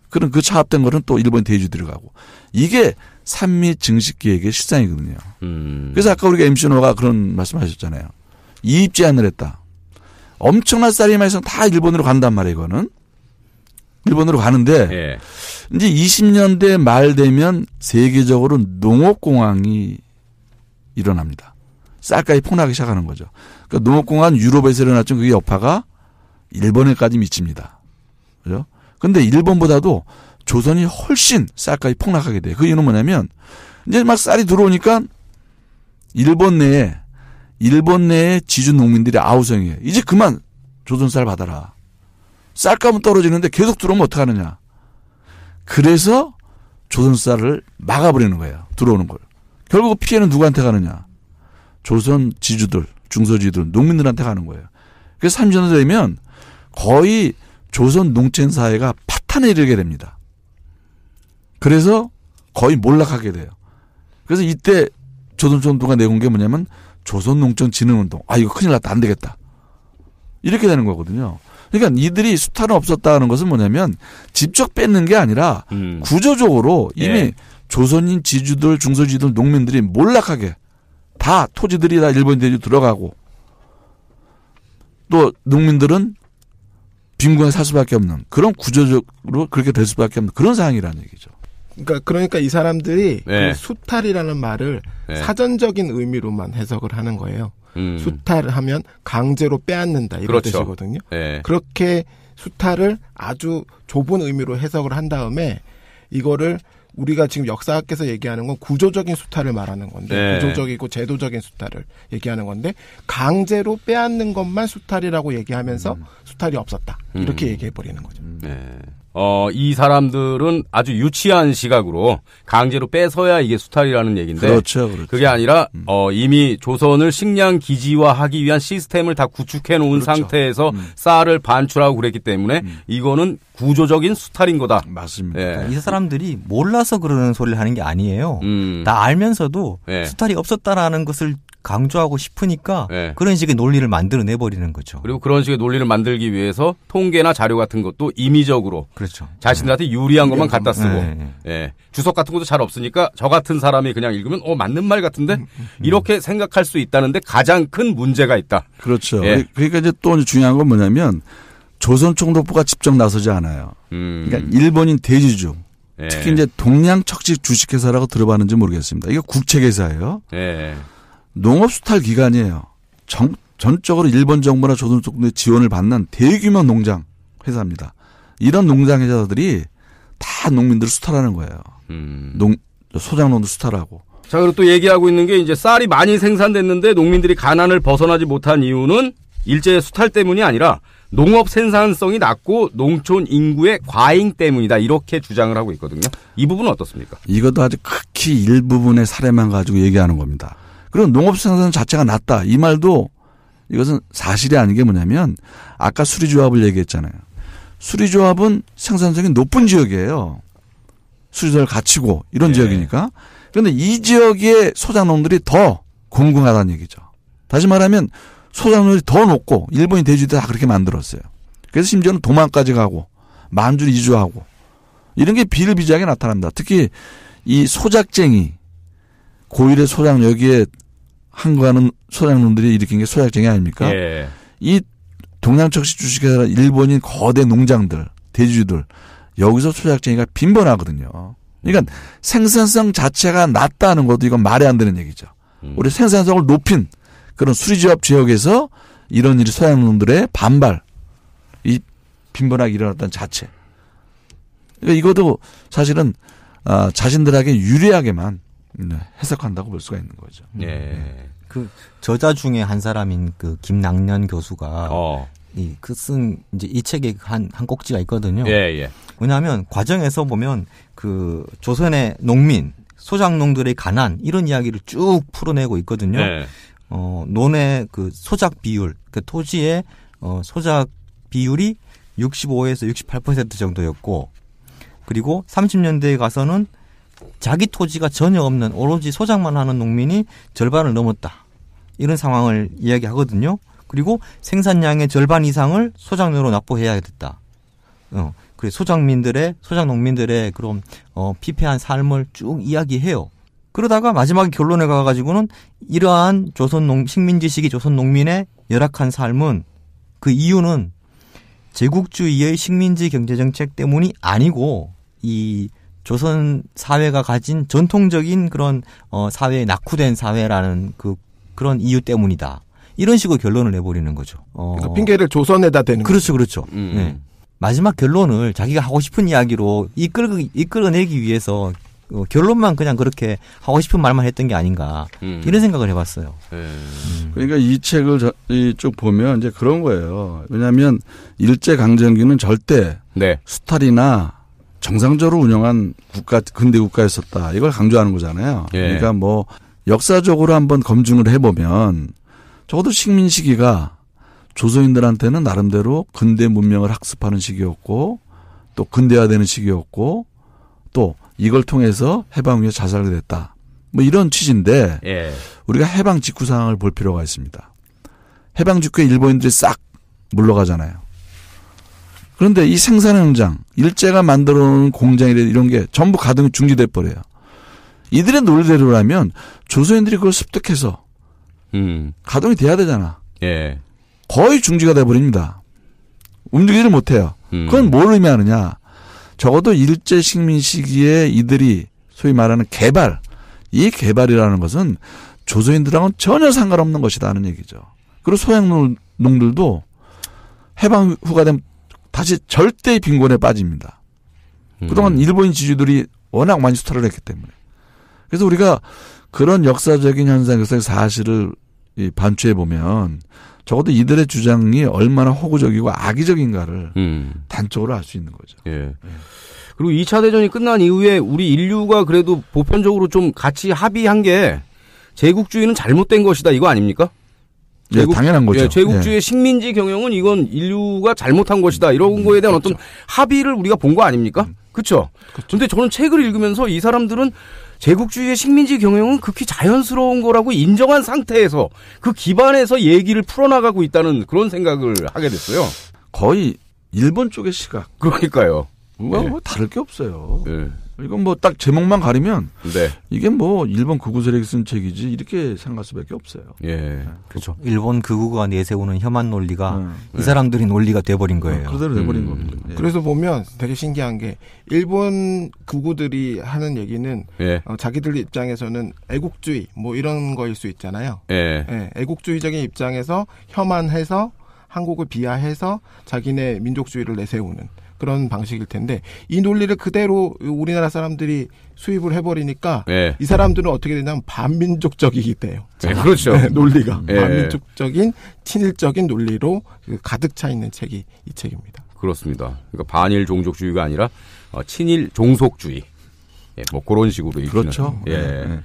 그럼 그 차업된 거는 또 일본 대주들이 가고 이게 산미 증식 기획의 실상이거든요. 음. 그래서 아까 우리가 MC노가 그런 말씀하셨잖아요. 이입 제한을 했다. 엄청난 쌀이마에서 다 일본으로 간단 말이에요. 이거는 일본으로 가는데 예. 이제 20년대 말 되면 세계적으로 농업공항이 일어납니다. 쌀가이 폭락하기 시작하는 거죠. 그러니까 농업공항 유럽에서 일어났죠. 그게 여파가 일본에까지 미칩니다. 그죠? 근데 일본보다도 조선이 훨씬 쌀값이 폭락하게 돼. 그 이유는 뭐냐면 이제 막 쌀이 들어오니까 일본 내에 일본 내에 지주 농민들이 아우성이에요. 이제 그만 조선 쌀 받아라. 쌀값은 떨어지는데 계속 들어오면 어떡하느냐. 그래서 조선 쌀을 막아버리는 거예요. 들어오는 걸. 결국 피해는 누구한테 가느냐. 조선 지주들, 중소지주들, 농민들한테 가는 거예요. 그래서 30년 되면 거의 조선 농촌 사회가 파탄에 이르게 됩니다. 그래서 거의 몰락하게 돼요. 그래서 이때 조선총동가 내건 게 뭐냐면 조선농촌진흥운동. 아 이거 큰일 났다 안 되겠다. 이렇게 되는 거거든요. 그러니까 이들이 수탈은 없었다는 것은 뭐냐면 직접 뺏는 게 아니라 음. 구조적으로 이미 예. 조선인 지주들 중소지주들 농민들이 몰락하게 다 토지들이 다 일본인들이 들어가고 또 농민들은 빈곤에 살 수밖에 없는 그런 구조적으로 그렇게 될 수밖에 없는 그런 상황이라는 얘기죠. 그러니까 그러니까 이 사람들이 네. 그 수탈이라는 말을 네. 사전적인 의미로만 해석을 하는 거예요. 음. 수탈하면 강제로 빼앗는다 이런 그렇죠. 뜻이거든요. 네. 그렇게 수탈을 아주 좁은 의미로 해석을 한 다음에 이거를 우리가 지금 역사학에서 얘기하는 건 구조적인 수탈을 말하는 건데 네. 구조적이고 제도적인 수탈을 얘기하는 건데 강제로 빼앗는 것만 수탈이라고 얘기하면서 음. 수탈이 없었다 음. 이렇게 음. 얘기해 버리는 거죠. 네. 어, 이 사람들은 아주 유치한 시각으로 강제로 뺏어야 이게 수탈이라는 얘기인데. 그렇죠, 그렇죠. 그게 아니라, 음. 어, 이미 조선을 식량 기지화 하기 위한 시스템을 다 구축해 놓은 그렇죠. 상태에서 음. 쌀을 반출하고 그랬기 때문에 음. 이거는 구조적인 수탈인 거다. 맞습니다. 예. 이 사람들이 몰라서 그러는 소리를 하는 게 아니에요. 음. 다 알면서도 예. 수탈이 없었다라는 것을 강조하고 싶으니까 네. 그런 식의 논리를 만들어내 버리는 거죠. 그리고 그런 식의 논리를 만들기 위해서 통계나 자료 같은 것도 임의적으로 그렇죠. 자신들한테 유리한 것만 갖다 쓰고 네, 네. 예. 주석 같은 것도 잘 없으니까 저 같은 사람이 그냥 읽으면 어 맞는 말 같은데 음, 음, 음. 이렇게 생각할 수 있다는데 가장 큰 문제가 있다. 그렇죠. 예. 그러니까 이제 또 중요한 건 뭐냐면 조선 총독부가 직접 나서지 않아요. 음. 그러니까 일본인 대주주 예. 특히 이제 동양 척지 주식회사라고 들어봤는지 모르겠습니다. 이거 국책회사예요. 예. 농업 수탈 기간이에요. 정, 전적으로 일본 정부나 조선족들의 지원을 받는 대규모 농장 회사입니다. 이런 농장 회사들이 다 농민들을 수탈하는 거예요. 음. 농 소장농도 수탈하고. 자 그리고 또 얘기하고 있는 게 이제 쌀이 많이 생산됐는데 농민들이 가난을 벗어나지 못한 이유는 일제 수탈 때문이 아니라 농업 생산성이 낮고 농촌 인구의 과잉 때문이다 이렇게 주장을 하고 있거든요. 이 부분은 어떻습니까? 이것도 아주 극히 일부분의 사례만 가지고 얘기하는 겁니다. 그리고 농업 생산 자체가 낮다. 이 말도 이것은 사실이 아닌 게 뭐냐면 아까 수리조합을 얘기했잖아요. 수리조합은 생산성이 높은 지역이에요. 수리조합을 갖추고 이런 네. 지역이니까. 그런데 이 지역의 소작농들이 더궁금하다는 얘기죠. 다시 말하면 소작농이 더 높고 일본이 대주도 다 그렇게 만들었어요. 그래서 심지어는 도망까지 가고 만주를 이주하고 이런 게 비일비재하게 나타납니다. 특히 이 소작쟁이 고일의 소장 여기에 항거하는 소장놈들이 일으킨 게 소약쟁이 아닙니까? 예. 이 동양척식 주식회사 일본인 거대 농장들, 대주주들 여기서 소약쟁이가 빈번하거든요. 그러니까 생산성 자체가 낮다는 것도 이건 말이 안 되는 얘기죠. 음. 우리 생산성을 높인 그런 수리지업 지역에서 이런 일이 소양놈들의 반발, 이 빈번하게 일어났다는 자체. 그러니까 이것도 사실은 아, 자신들에게 유리하게만 네, 해석한다고 볼 수가 있는 거죠. 예. 네. 그 저자 중에 한 사람인 그 김낙년 교수가 어. 이그쓴 이제 이 책에 한 한 꼭지가 있거든요. 예, 예. 왜냐하면 과정에서 보면 그 조선의 농민 소작농들의 가난 이런 이야기를 쭉 풀어내고 있거든요. 예. 어 논의 그 소작 비율 그 토지의 어 소작 비율이 65에서 68% 정도였고 그리고 30년대에 가서는 자기 토지가 전혀 없는 오로지 소작만 하는 농민이 절반을 넘었다. 이런 상황을 이야기하거든요. 그리고 생산량의 절반 이상을 소작료로 납부해야 됐다. 어, 그래서 소작민들의 소작 농민들의 그런 어, 피폐한 삶을 쭉 이야기해요. 그러다가 마지막에 결론에 가가지고는 이러한 조선 농 식민지 시기 조선 농민의 열악한 삶은 그 이유는 제국주의의 식민지 경제 정책 때문이 아니고 이 조선 사회가 가진 전통적인 그런 어 사회에 낙후된 사회라는 그 그런 이유 때문이다. 이런 식으로 결론을 내버리는 거죠. 어. 그러니까 핑계를 조선에다 대는. 그렇죠, 그렇죠. 음. 네. 음. 마지막 결론을 자기가 하고 싶은 이야기로 이끌 어 이끌어내기 위해서 어, 결론만 그냥 그렇게 하고 싶은 말만 했던 게 아닌가 음. 이런 생각을 해봤어요. 예. 음. 그러니까 이 책을 저, 이쭉 보면 이제 그런 거예요. 왜냐하면 일제 강점기는 절대 네. 수탈이나 정상적으로 운영한 국가 근대 국가였었다 이걸 강조하는 거잖아요. 예. 그러니까 뭐 역사적으로 한번 검증을 해보면 적어도 식민 시기가 조선인들한테는 나름대로 근대 문명을 학습하는 시기였고 또 근대화되는 시기였고 또 이걸 통해서 해방 후에 자살이 됐다. 뭐 이런 취지인데 예. 우리가 해방 직후 상황을 볼 필요가 있습니다. 해방 직후에 일본인들이 싹 물러가잖아요. 그런데 이 생산 현장, 일제가 만들어 놓은 공장이 이런 게 전부 가동이 중지돼 버려요. 이들의 논리대로라면 조선인들이 그걸 습득해서 음. 가동이 돼야 되잖아. 예. 거의 중지가 돼 버립니다. 움직이지를 못해요. 음. 그건 뭘 의미하느냐? 적어도 일제 식민 시기에 이들이 소위 말하는 개발, 이 개발이라는 것은 조선인들하고는 전혀 상관없는 것이다 하는 얘기죠. 그리고 소양 농들도 해방 후가 되면 다시 절대 빈곤에 빠집니다. 음. 그동안 일본 인 지주들이 워낙 많이 수탈을 했기 때문에. 그래서 우리가 그런 역사적인 현상, 역사의 사실을 반추해 보면 적어도 이들의 주장이 얼마나 호구적이고 악의적인가를 음. 단적으로 알 수 있는 거죠. 예. 그리고 2차 대전이 끝난 이후에 우리 인류가 그래도 보편적으로 좀 같이 합의한 게 제국주의는 잘못된 것이다 이거 아닙니까? 외국, 예, 당연한 거죠. 예, 제국주의 예. 식민지 경영은 이건 인류가 잘못한 것이다. 이런 음, 거에 대한 그렇죠. 어떤 합의를 우리가 본 거 아닙니까? 음. 그렇죠. 그런데 저는 책을 읽으면서 이 사람들은 제국주의의 식민지 경영은 극히 자연스러운 거라고 인정한 상태에서 그 기반에서 얘기를 풀어나가고 있다는 그런 생각을 하게 됐어요. 거의 일본 쪽의 시각. 그러니까요. 뭐, 네. 뭐 다를 게 없어요. 네. 이건 뭐 딱 제목만 가리면 네. 이게 뭐 일본 극우 세력이 쓴 책이지 이렇게 생각할 수밖에 없어요. 예, 네. 그렇죠. 일본 극우가 내세우는 혐한 논리가 네. 이 사람들이 논리가 돼버린 네, 거예요. 그대로 돼버린 음. 겁니다. 예. 그래서 보면 되게 신기한 게 일본 극우들이 하는 얘기는 예. 어, 자기들 입장에서는 애국주의 뭐 이런 거일 수 있잖아요. 예. 예. 애국주의적인 입장에서 혐한해서 한국을 비하해서 자기네 민족주의를 내세우는 그런 방식일 텐데 이 논리를 그대로 우리나라 사람들이 수입을 해버리니까 네. 이 사람들은 어떻게 되냐면 반민족적이기 때요. 네, 그렇죠. 네, 논리가 예. 반민족적인 친일적인 논리로 그 가득 차 있는 책이 이 책입니다. 그렇습니다. 그러니까 반일 종족주의가 아니라 어, 친일 종속주의. 예, 뭐 그런 식으로 읽으 그렇죠. 예. 네, 네.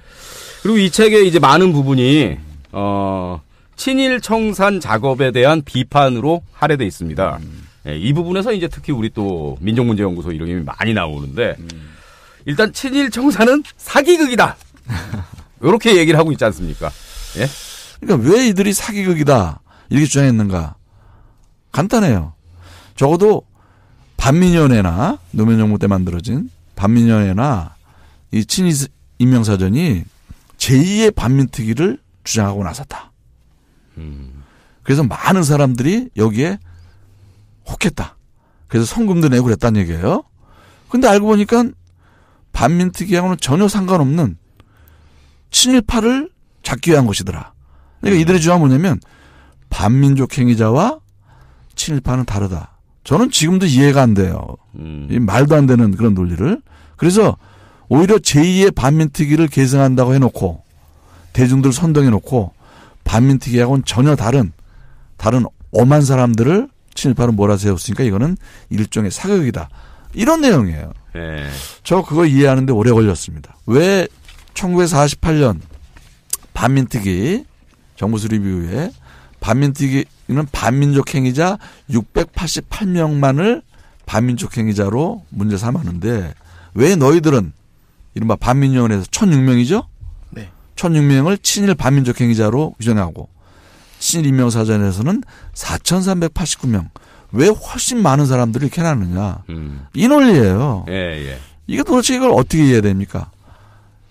그리고 이 책의 이제 많은 부분이 어 친일 청산 작업에 대한 비판으로 할애돼 있습니다. 음. 예, 이 부분에서 이제 특히 우리 또 민족문제연구소 이름이 많이 나오는데 음. 일단 친일 청사는 사기극이다. 이렇게 얘기를 하고 있지 않습니까? 예? 그러니까 왜 이들이 사기극이다 이렇게 주장했는가? 간단해요. 적어도 반민연회나 노무현 정부 때 만들어진 반민연회나이 친일 인명사전이 제2의 반민특위를 주장하고 나섰다. 음. 그래서 많은 사람들이 여기에 혹했다. 그래서 성금도 내고 그랬다는 얘기예요. 근데 알고 보니까 반민특위하고는 전혀 상관없는 친일파를 잡기 위한 것이더라. 그러니까 음. 이들의 주장은 뭐냐면 반민족 행위자와 친일파는 다르다. 저는 지금도 이해가 안 돼요. 음. 이 말도 안 되는 그런 논리를. 그래서 오히려 제2의 반민특위를 계승한다고 해놓고 대중들 선동해놓고 반민특위하고는 전혀 다른 다른 엄한 사람들을 친일파 바로 몰아세웠으니까 이거는 일종의 사극이다. 이런 내용이에요. 네. 저 그거 이해하는데 오래 걸렸습니다. 왜 1948년 반민특위 정부 수립 이후에 반민특위는 반민족 행위자 688명만을 반민족 행위자로 문제 삼았는데 왜 너희들은 이른바 반민영원에서 1006명이죠? 네. 1006명을 친일 반민족 행위자로 규정하고 신임명사전에서는 4,389명. 왜 훨씬 많은 사람들을 이렇게 해놨느냐. 음. 이 논리예요. 예, 예. 이게 도대체 이걸 어떻게 이해해야 됩니까?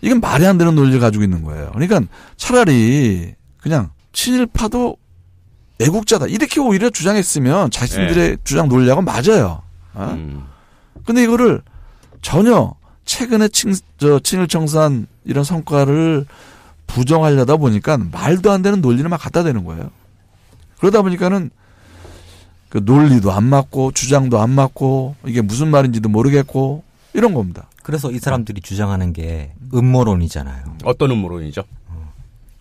이건 말이 안 되는 논리를 가지고 있는 거예요. 그러니까 차라리 그냥 친일파도 애국자다. 이렇게 오히려 주장했으면 자신들의 예. 주장 논리하고 맞아요. 어? 음. 근데 이거를 전혀 최근에 친, 저, 친일 청산 이런 성과를 부정하려다 보니까 말도 안 되는 논리를 막 갖다 대는 거예요. 그러다 보니까는 그 논리도 안 맞고 주장도 안 맞고 이게 무슨 말인지도 모르겠고 이런 겁니다. 그래서 이 사람들이 주장하는 게 음모론이잖아요. 어떤 음모론이죠?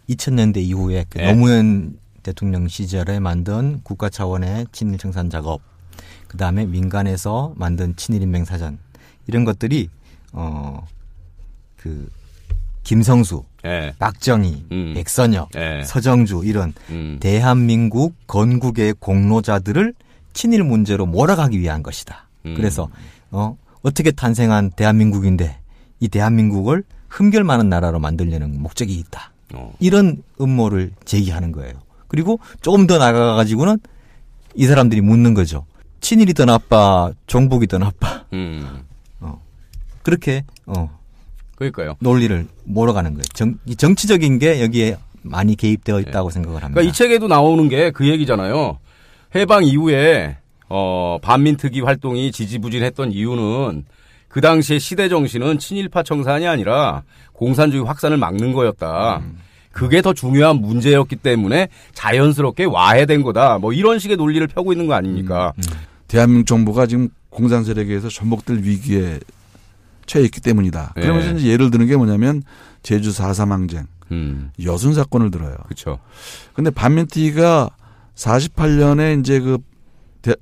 2000년대 어, 이후에 그 네. 노무현 대통령 시절에 만든 국가 차원의 친일 청산 작업, 그 다음에 민간에서 만든 친일 인명 사전 이런 것들이 어그 김성수 예. 박정희, 음. 백선혁 예. 서정주 이런 음. 대한민국 건국의 공로자들을 친일 문제로 몰아가기 위한 것이다. 음. 그래서 어, 어떻게 탄생한 대한민국인데 이 대한민국을 흠결많은 나라로 만들려는 목적이 있다. 어. 이런 음모를 제기하는 거예요. 그리고 조금 더 나아가 가지고는 이 사람들이 묻는 거죠. 친일이든 아빠, 종북이든 아빠. 음. 어. 그렇게 어. 그러니까요. 논리를 몰아가는 거예요. 정, 정치적인 게 여기에 많이 개입되어 예. 있다고 네. 생각을 합니다. 그러니까 이 책에도 나오는 게 그 얘기잖아요. 해방 이후에 어, 반민특위 활동이 지지부진했던 이유는 그 당시의 시대 정신은 친일파 청산이 아니라 공산주의 확산을 막는 거였다. 그게 더 중요한 문제였기 때문에 자연스럽게 와해된 거다. 뭐 이런 식의 논리를 펴고 있는 거 아닙니까? 음. 음. 대한민국 정부가 지금 공산 세력에 의해서 전복될 위기에 처해 있기 때문이다. 예. 그러면서 예. 이제 예를 드는 게 뭐냐면 제주 4.3항쟁, 음. 여순 사건을 들어요. 그렇죠. 근데 반민특위가 48년에 이제 그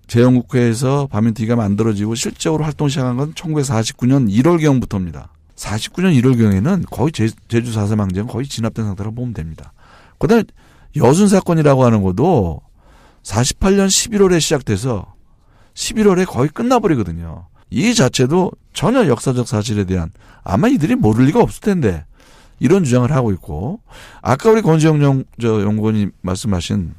재영국회에서 반민특위가 만들어지고 실제로 활동 시작한 건 1949년 1월경부터입니다. 49년 1월경에는 거의 제, 제주 4.3항쟁 거의 진압된 상태로 보면 됩니다. 그 다음에 여순 사건이라고 하는 것도 48년 11월에 시작돼서 11월에 거의 끝나버리거든요. 이 자체도 전혀 역사적 사실에 대한 아마 이들이 모를 리가 없을 텐데 이런 주장을 하고 있고 아까 우리 권지영 연, 저 연구원이 말씀하신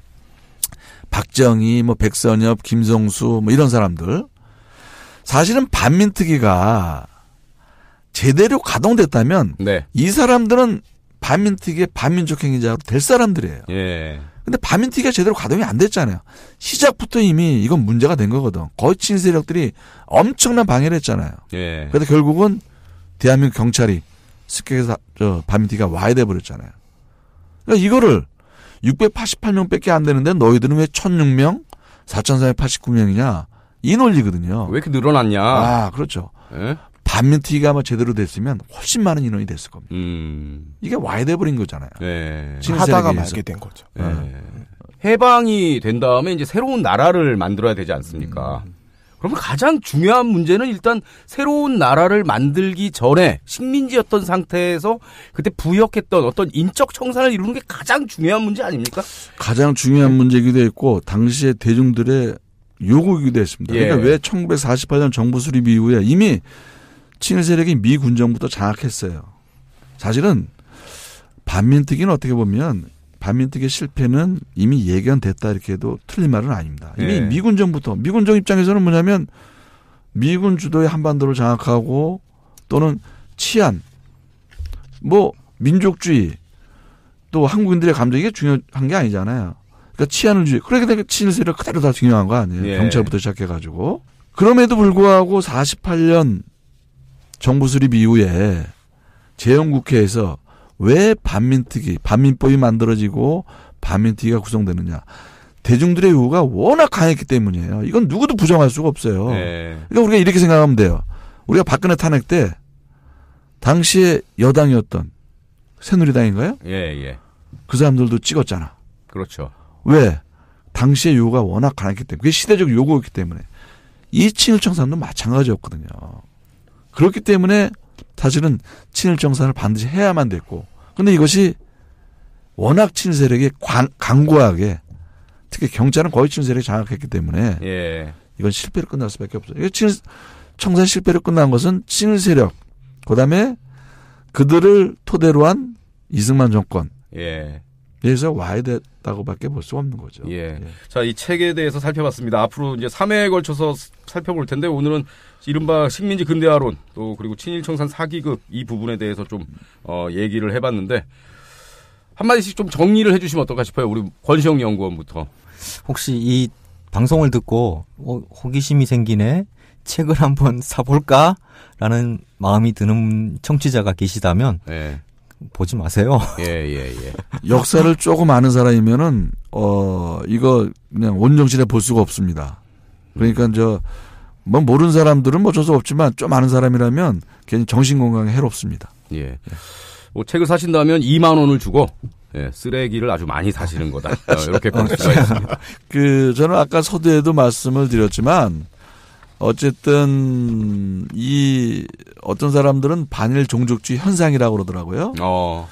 박정희, 뭐 백선엽, 김성수 뭐 이런 사람들 사실은 반민특위가 제대로 가동됐다면 네. 이 사람들은 반민특위의 반민족 행위자로 될 사람들이에요. 예. 근데 바민티가 제대로 가동이 안 됐잖아요. 시작부터 이미 이건 문제가 된 거거든. 거친 세력들이 엄청난 방해를 했잖아요. 예. 그래서 결국은 대한민국 경찰이 습격해서 저 바민티가 와야 돼 버렸잖아요. 그러니까 이거를 688명밖에 안 되는데 너희들은 왜 1,006명, 4,489명이냐 이 논리거든요. 왜 이렇게 늘어났냐? 아 그렇죠. 예? 반면특위가 아마 제대로 됐으면 훨씬 많은 인원이 됐을 겁니다. 음. 이게 와야 돼버린 거잖아요. 네. 하다가 말게 된 거죠. 네. 네. 해방이 된 다음에 이제 새로운 나라를 만들어야 되지 않습니까? 음. 그러면 가장 중요한 문제는 일단 새로운 나라를 만들기 전에 식민지였던 상태에서 그때 부역했던 어떤 인적 청산을 이루는 게 가장 중요한 문제 아닙니까? 가장 중요한 네. 문제이기도 했고 당시의 대중들의 요구이기도 했습니다. 그러니까 예. 그러니까 왜 1948년 정부 수립 이후에 이미 친일 세력이 미 군정부터 장악했어요. 사실은 반민특위는 어떻게 보면 반민특위 실패는 이미 예견됐다 이렇게 해도 틀린 말은 아닙니다. 이미 네. 예. 미군 정부터 미군 정 입장에서는 뭐냐면 미군 주도의 한반도를 장악하고 또는 치안 뭐 민족주의 또 한국인들의 감정 이 중요한 게 아니잖아요. 그러니까 치안을 주의 그렇게되니 친일 세력 그대로 다 중요한 거 아니에요. 네. 경찰부터 시작해 가지고 그럼에도 불구하고 48년 정부 수립 이후에 재형 국회에서 왜 반민특위, 반민법이 만들어지고 반민특위가 구성되느냐. 대중들의 요구가 워낙 강했기 때문이에요. 이건 누구도 부정할 수가 없어요. 네. 그러니까 우리가 이렇게 생각하면 돼요. 우리가 박근혜 탄핵 때 당시에 여당이었던 새누리당인가요? 예, 예. 그 사람들도 찍었잖아. 그렇죠. 왜? 당시의 요구가 워낙 강했기 때문에. 그게 시대적 요구였기 때문에. 이층1청 사람도 마찬가지였거든요. 그렇기 때문에 사실은 친일 정산을 반드시 해야만 됐고 근데 이것이 워낙 친 세력이 관, 강고하게 특히 경찰은 거의 친 세력이 장악했기 때문에 예. 이건 실패로 끝날 수밖에 없어요. 이게 친일 청산 실패로 끝난 것은 친 세력 그다음에 그들을 토대로 한 이승만 정권 예. 그래서 와야 됐다고밖에 볼 수 없는 거죠. 예. 예. 자, 이 책에 대해서 살펴봤습니다. 앞으로 이제 3회에 걸쳐서 살펴볼 텐데 오늘은 이른바 식민지 근대화론 또 그리고 친일청산 사기극 이 부분에 대해서 좀 어, 얘기를 해봤는데 한마디씩 좀 정리를 해주시면 어떨까 싶어요. 우리 권시영 연구원부터. 혹시 이 방송을 듣고 어, 호기심이 생기네 책을 한번 사볼까라는 마음이 드는 청취자가 계시다면 네. 보지 마세요. 예, 예, 예. 역사를 조금 아는 사람이면은, 어, 이거 그냥 온정신에 볼 수가 없습니다. 그러니까 저, 뭐 모르는 사람들은 뭐 어쩔 수 없지만 좀 아는 사람이라면 괜히 정신 건강에 해롭습니다. 예. 뭐 책을 사신다면 2만 원을 주고 예, 쓰레기를 아주 많이 사시는 거다. 어, 이렇게 볼수 있습니다. 그 저는 아까 서두에도 말씀을 드렸지만 어쨌든 이 어떤 사람들은 반일 종족주의 현상이라고 그러더라고요. 어.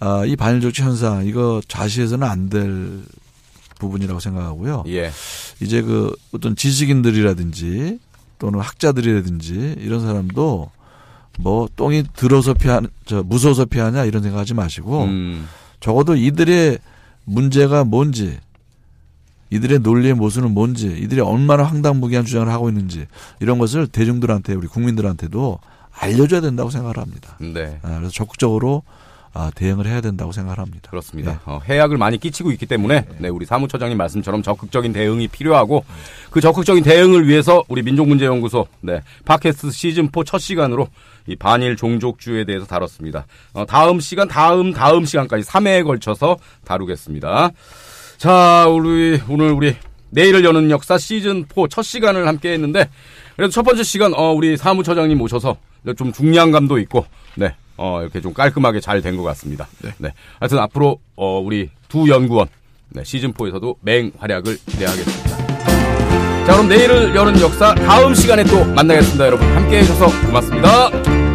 아, 이 반일 종족주의 현상 이거 좌시해서는 안 될 부분이라고 생각하고요. 예. 이제 그 어떤 지식인들이라든지 또는 학자들이라든지 이런 사람도 뭐 똥이 들어서 피하 저 무서워서 피하냐 이런 생각하지 마시고 음. 적어도 이들의 문제가 뭔지 이들의 논리의 모순은 뭔지, 이들이 얼마나 황당무계한 주장을 하고 있는지 이런 것을 대중들한테 우리 국민들한테도 알려줘야 된다고 생각을 합니다. 네. 아, 그래서 적극적으로 아, 대응을 해야 된다고 생각을 합니다. 그렇습니다. 네. 어, 해악을 많이 끼치고 있기 때문에 예. 네. 우리 사무처장님 말씀처럼 적극적인 대응이 필요하고 그 적극적인 대응을 위해서 우리 민족문제연구소 네, 팟캐스트 시즌 4 첫 시간으로 이 반일 종족주에 대해서 다뤘습니다. 어, 다음 시간, 다음 다음 시간까지 3회에 걸쳐서 다루겠습니다. 자, 우리 오늘 우리 내일을 여는 역사 시즌 4 첫 시간을 함께 했는데 그래도 첫 번째 시간 어 우리 사무처장님 오셔서좀 중량감도 있고 네. 어 이렇게 좀 깔끔하게 잘 된 것 같습니다. 네. 네. 하여튼 앞으로 어 우리 두 연구원 네, 시즌 4에서도 맹활약을 기대하겠습니다. 자, 그럼 내일을 여는 역사 다음 시간에 또 만나겠습니다. 여러분 함께 해 주셔서 고맙습니다.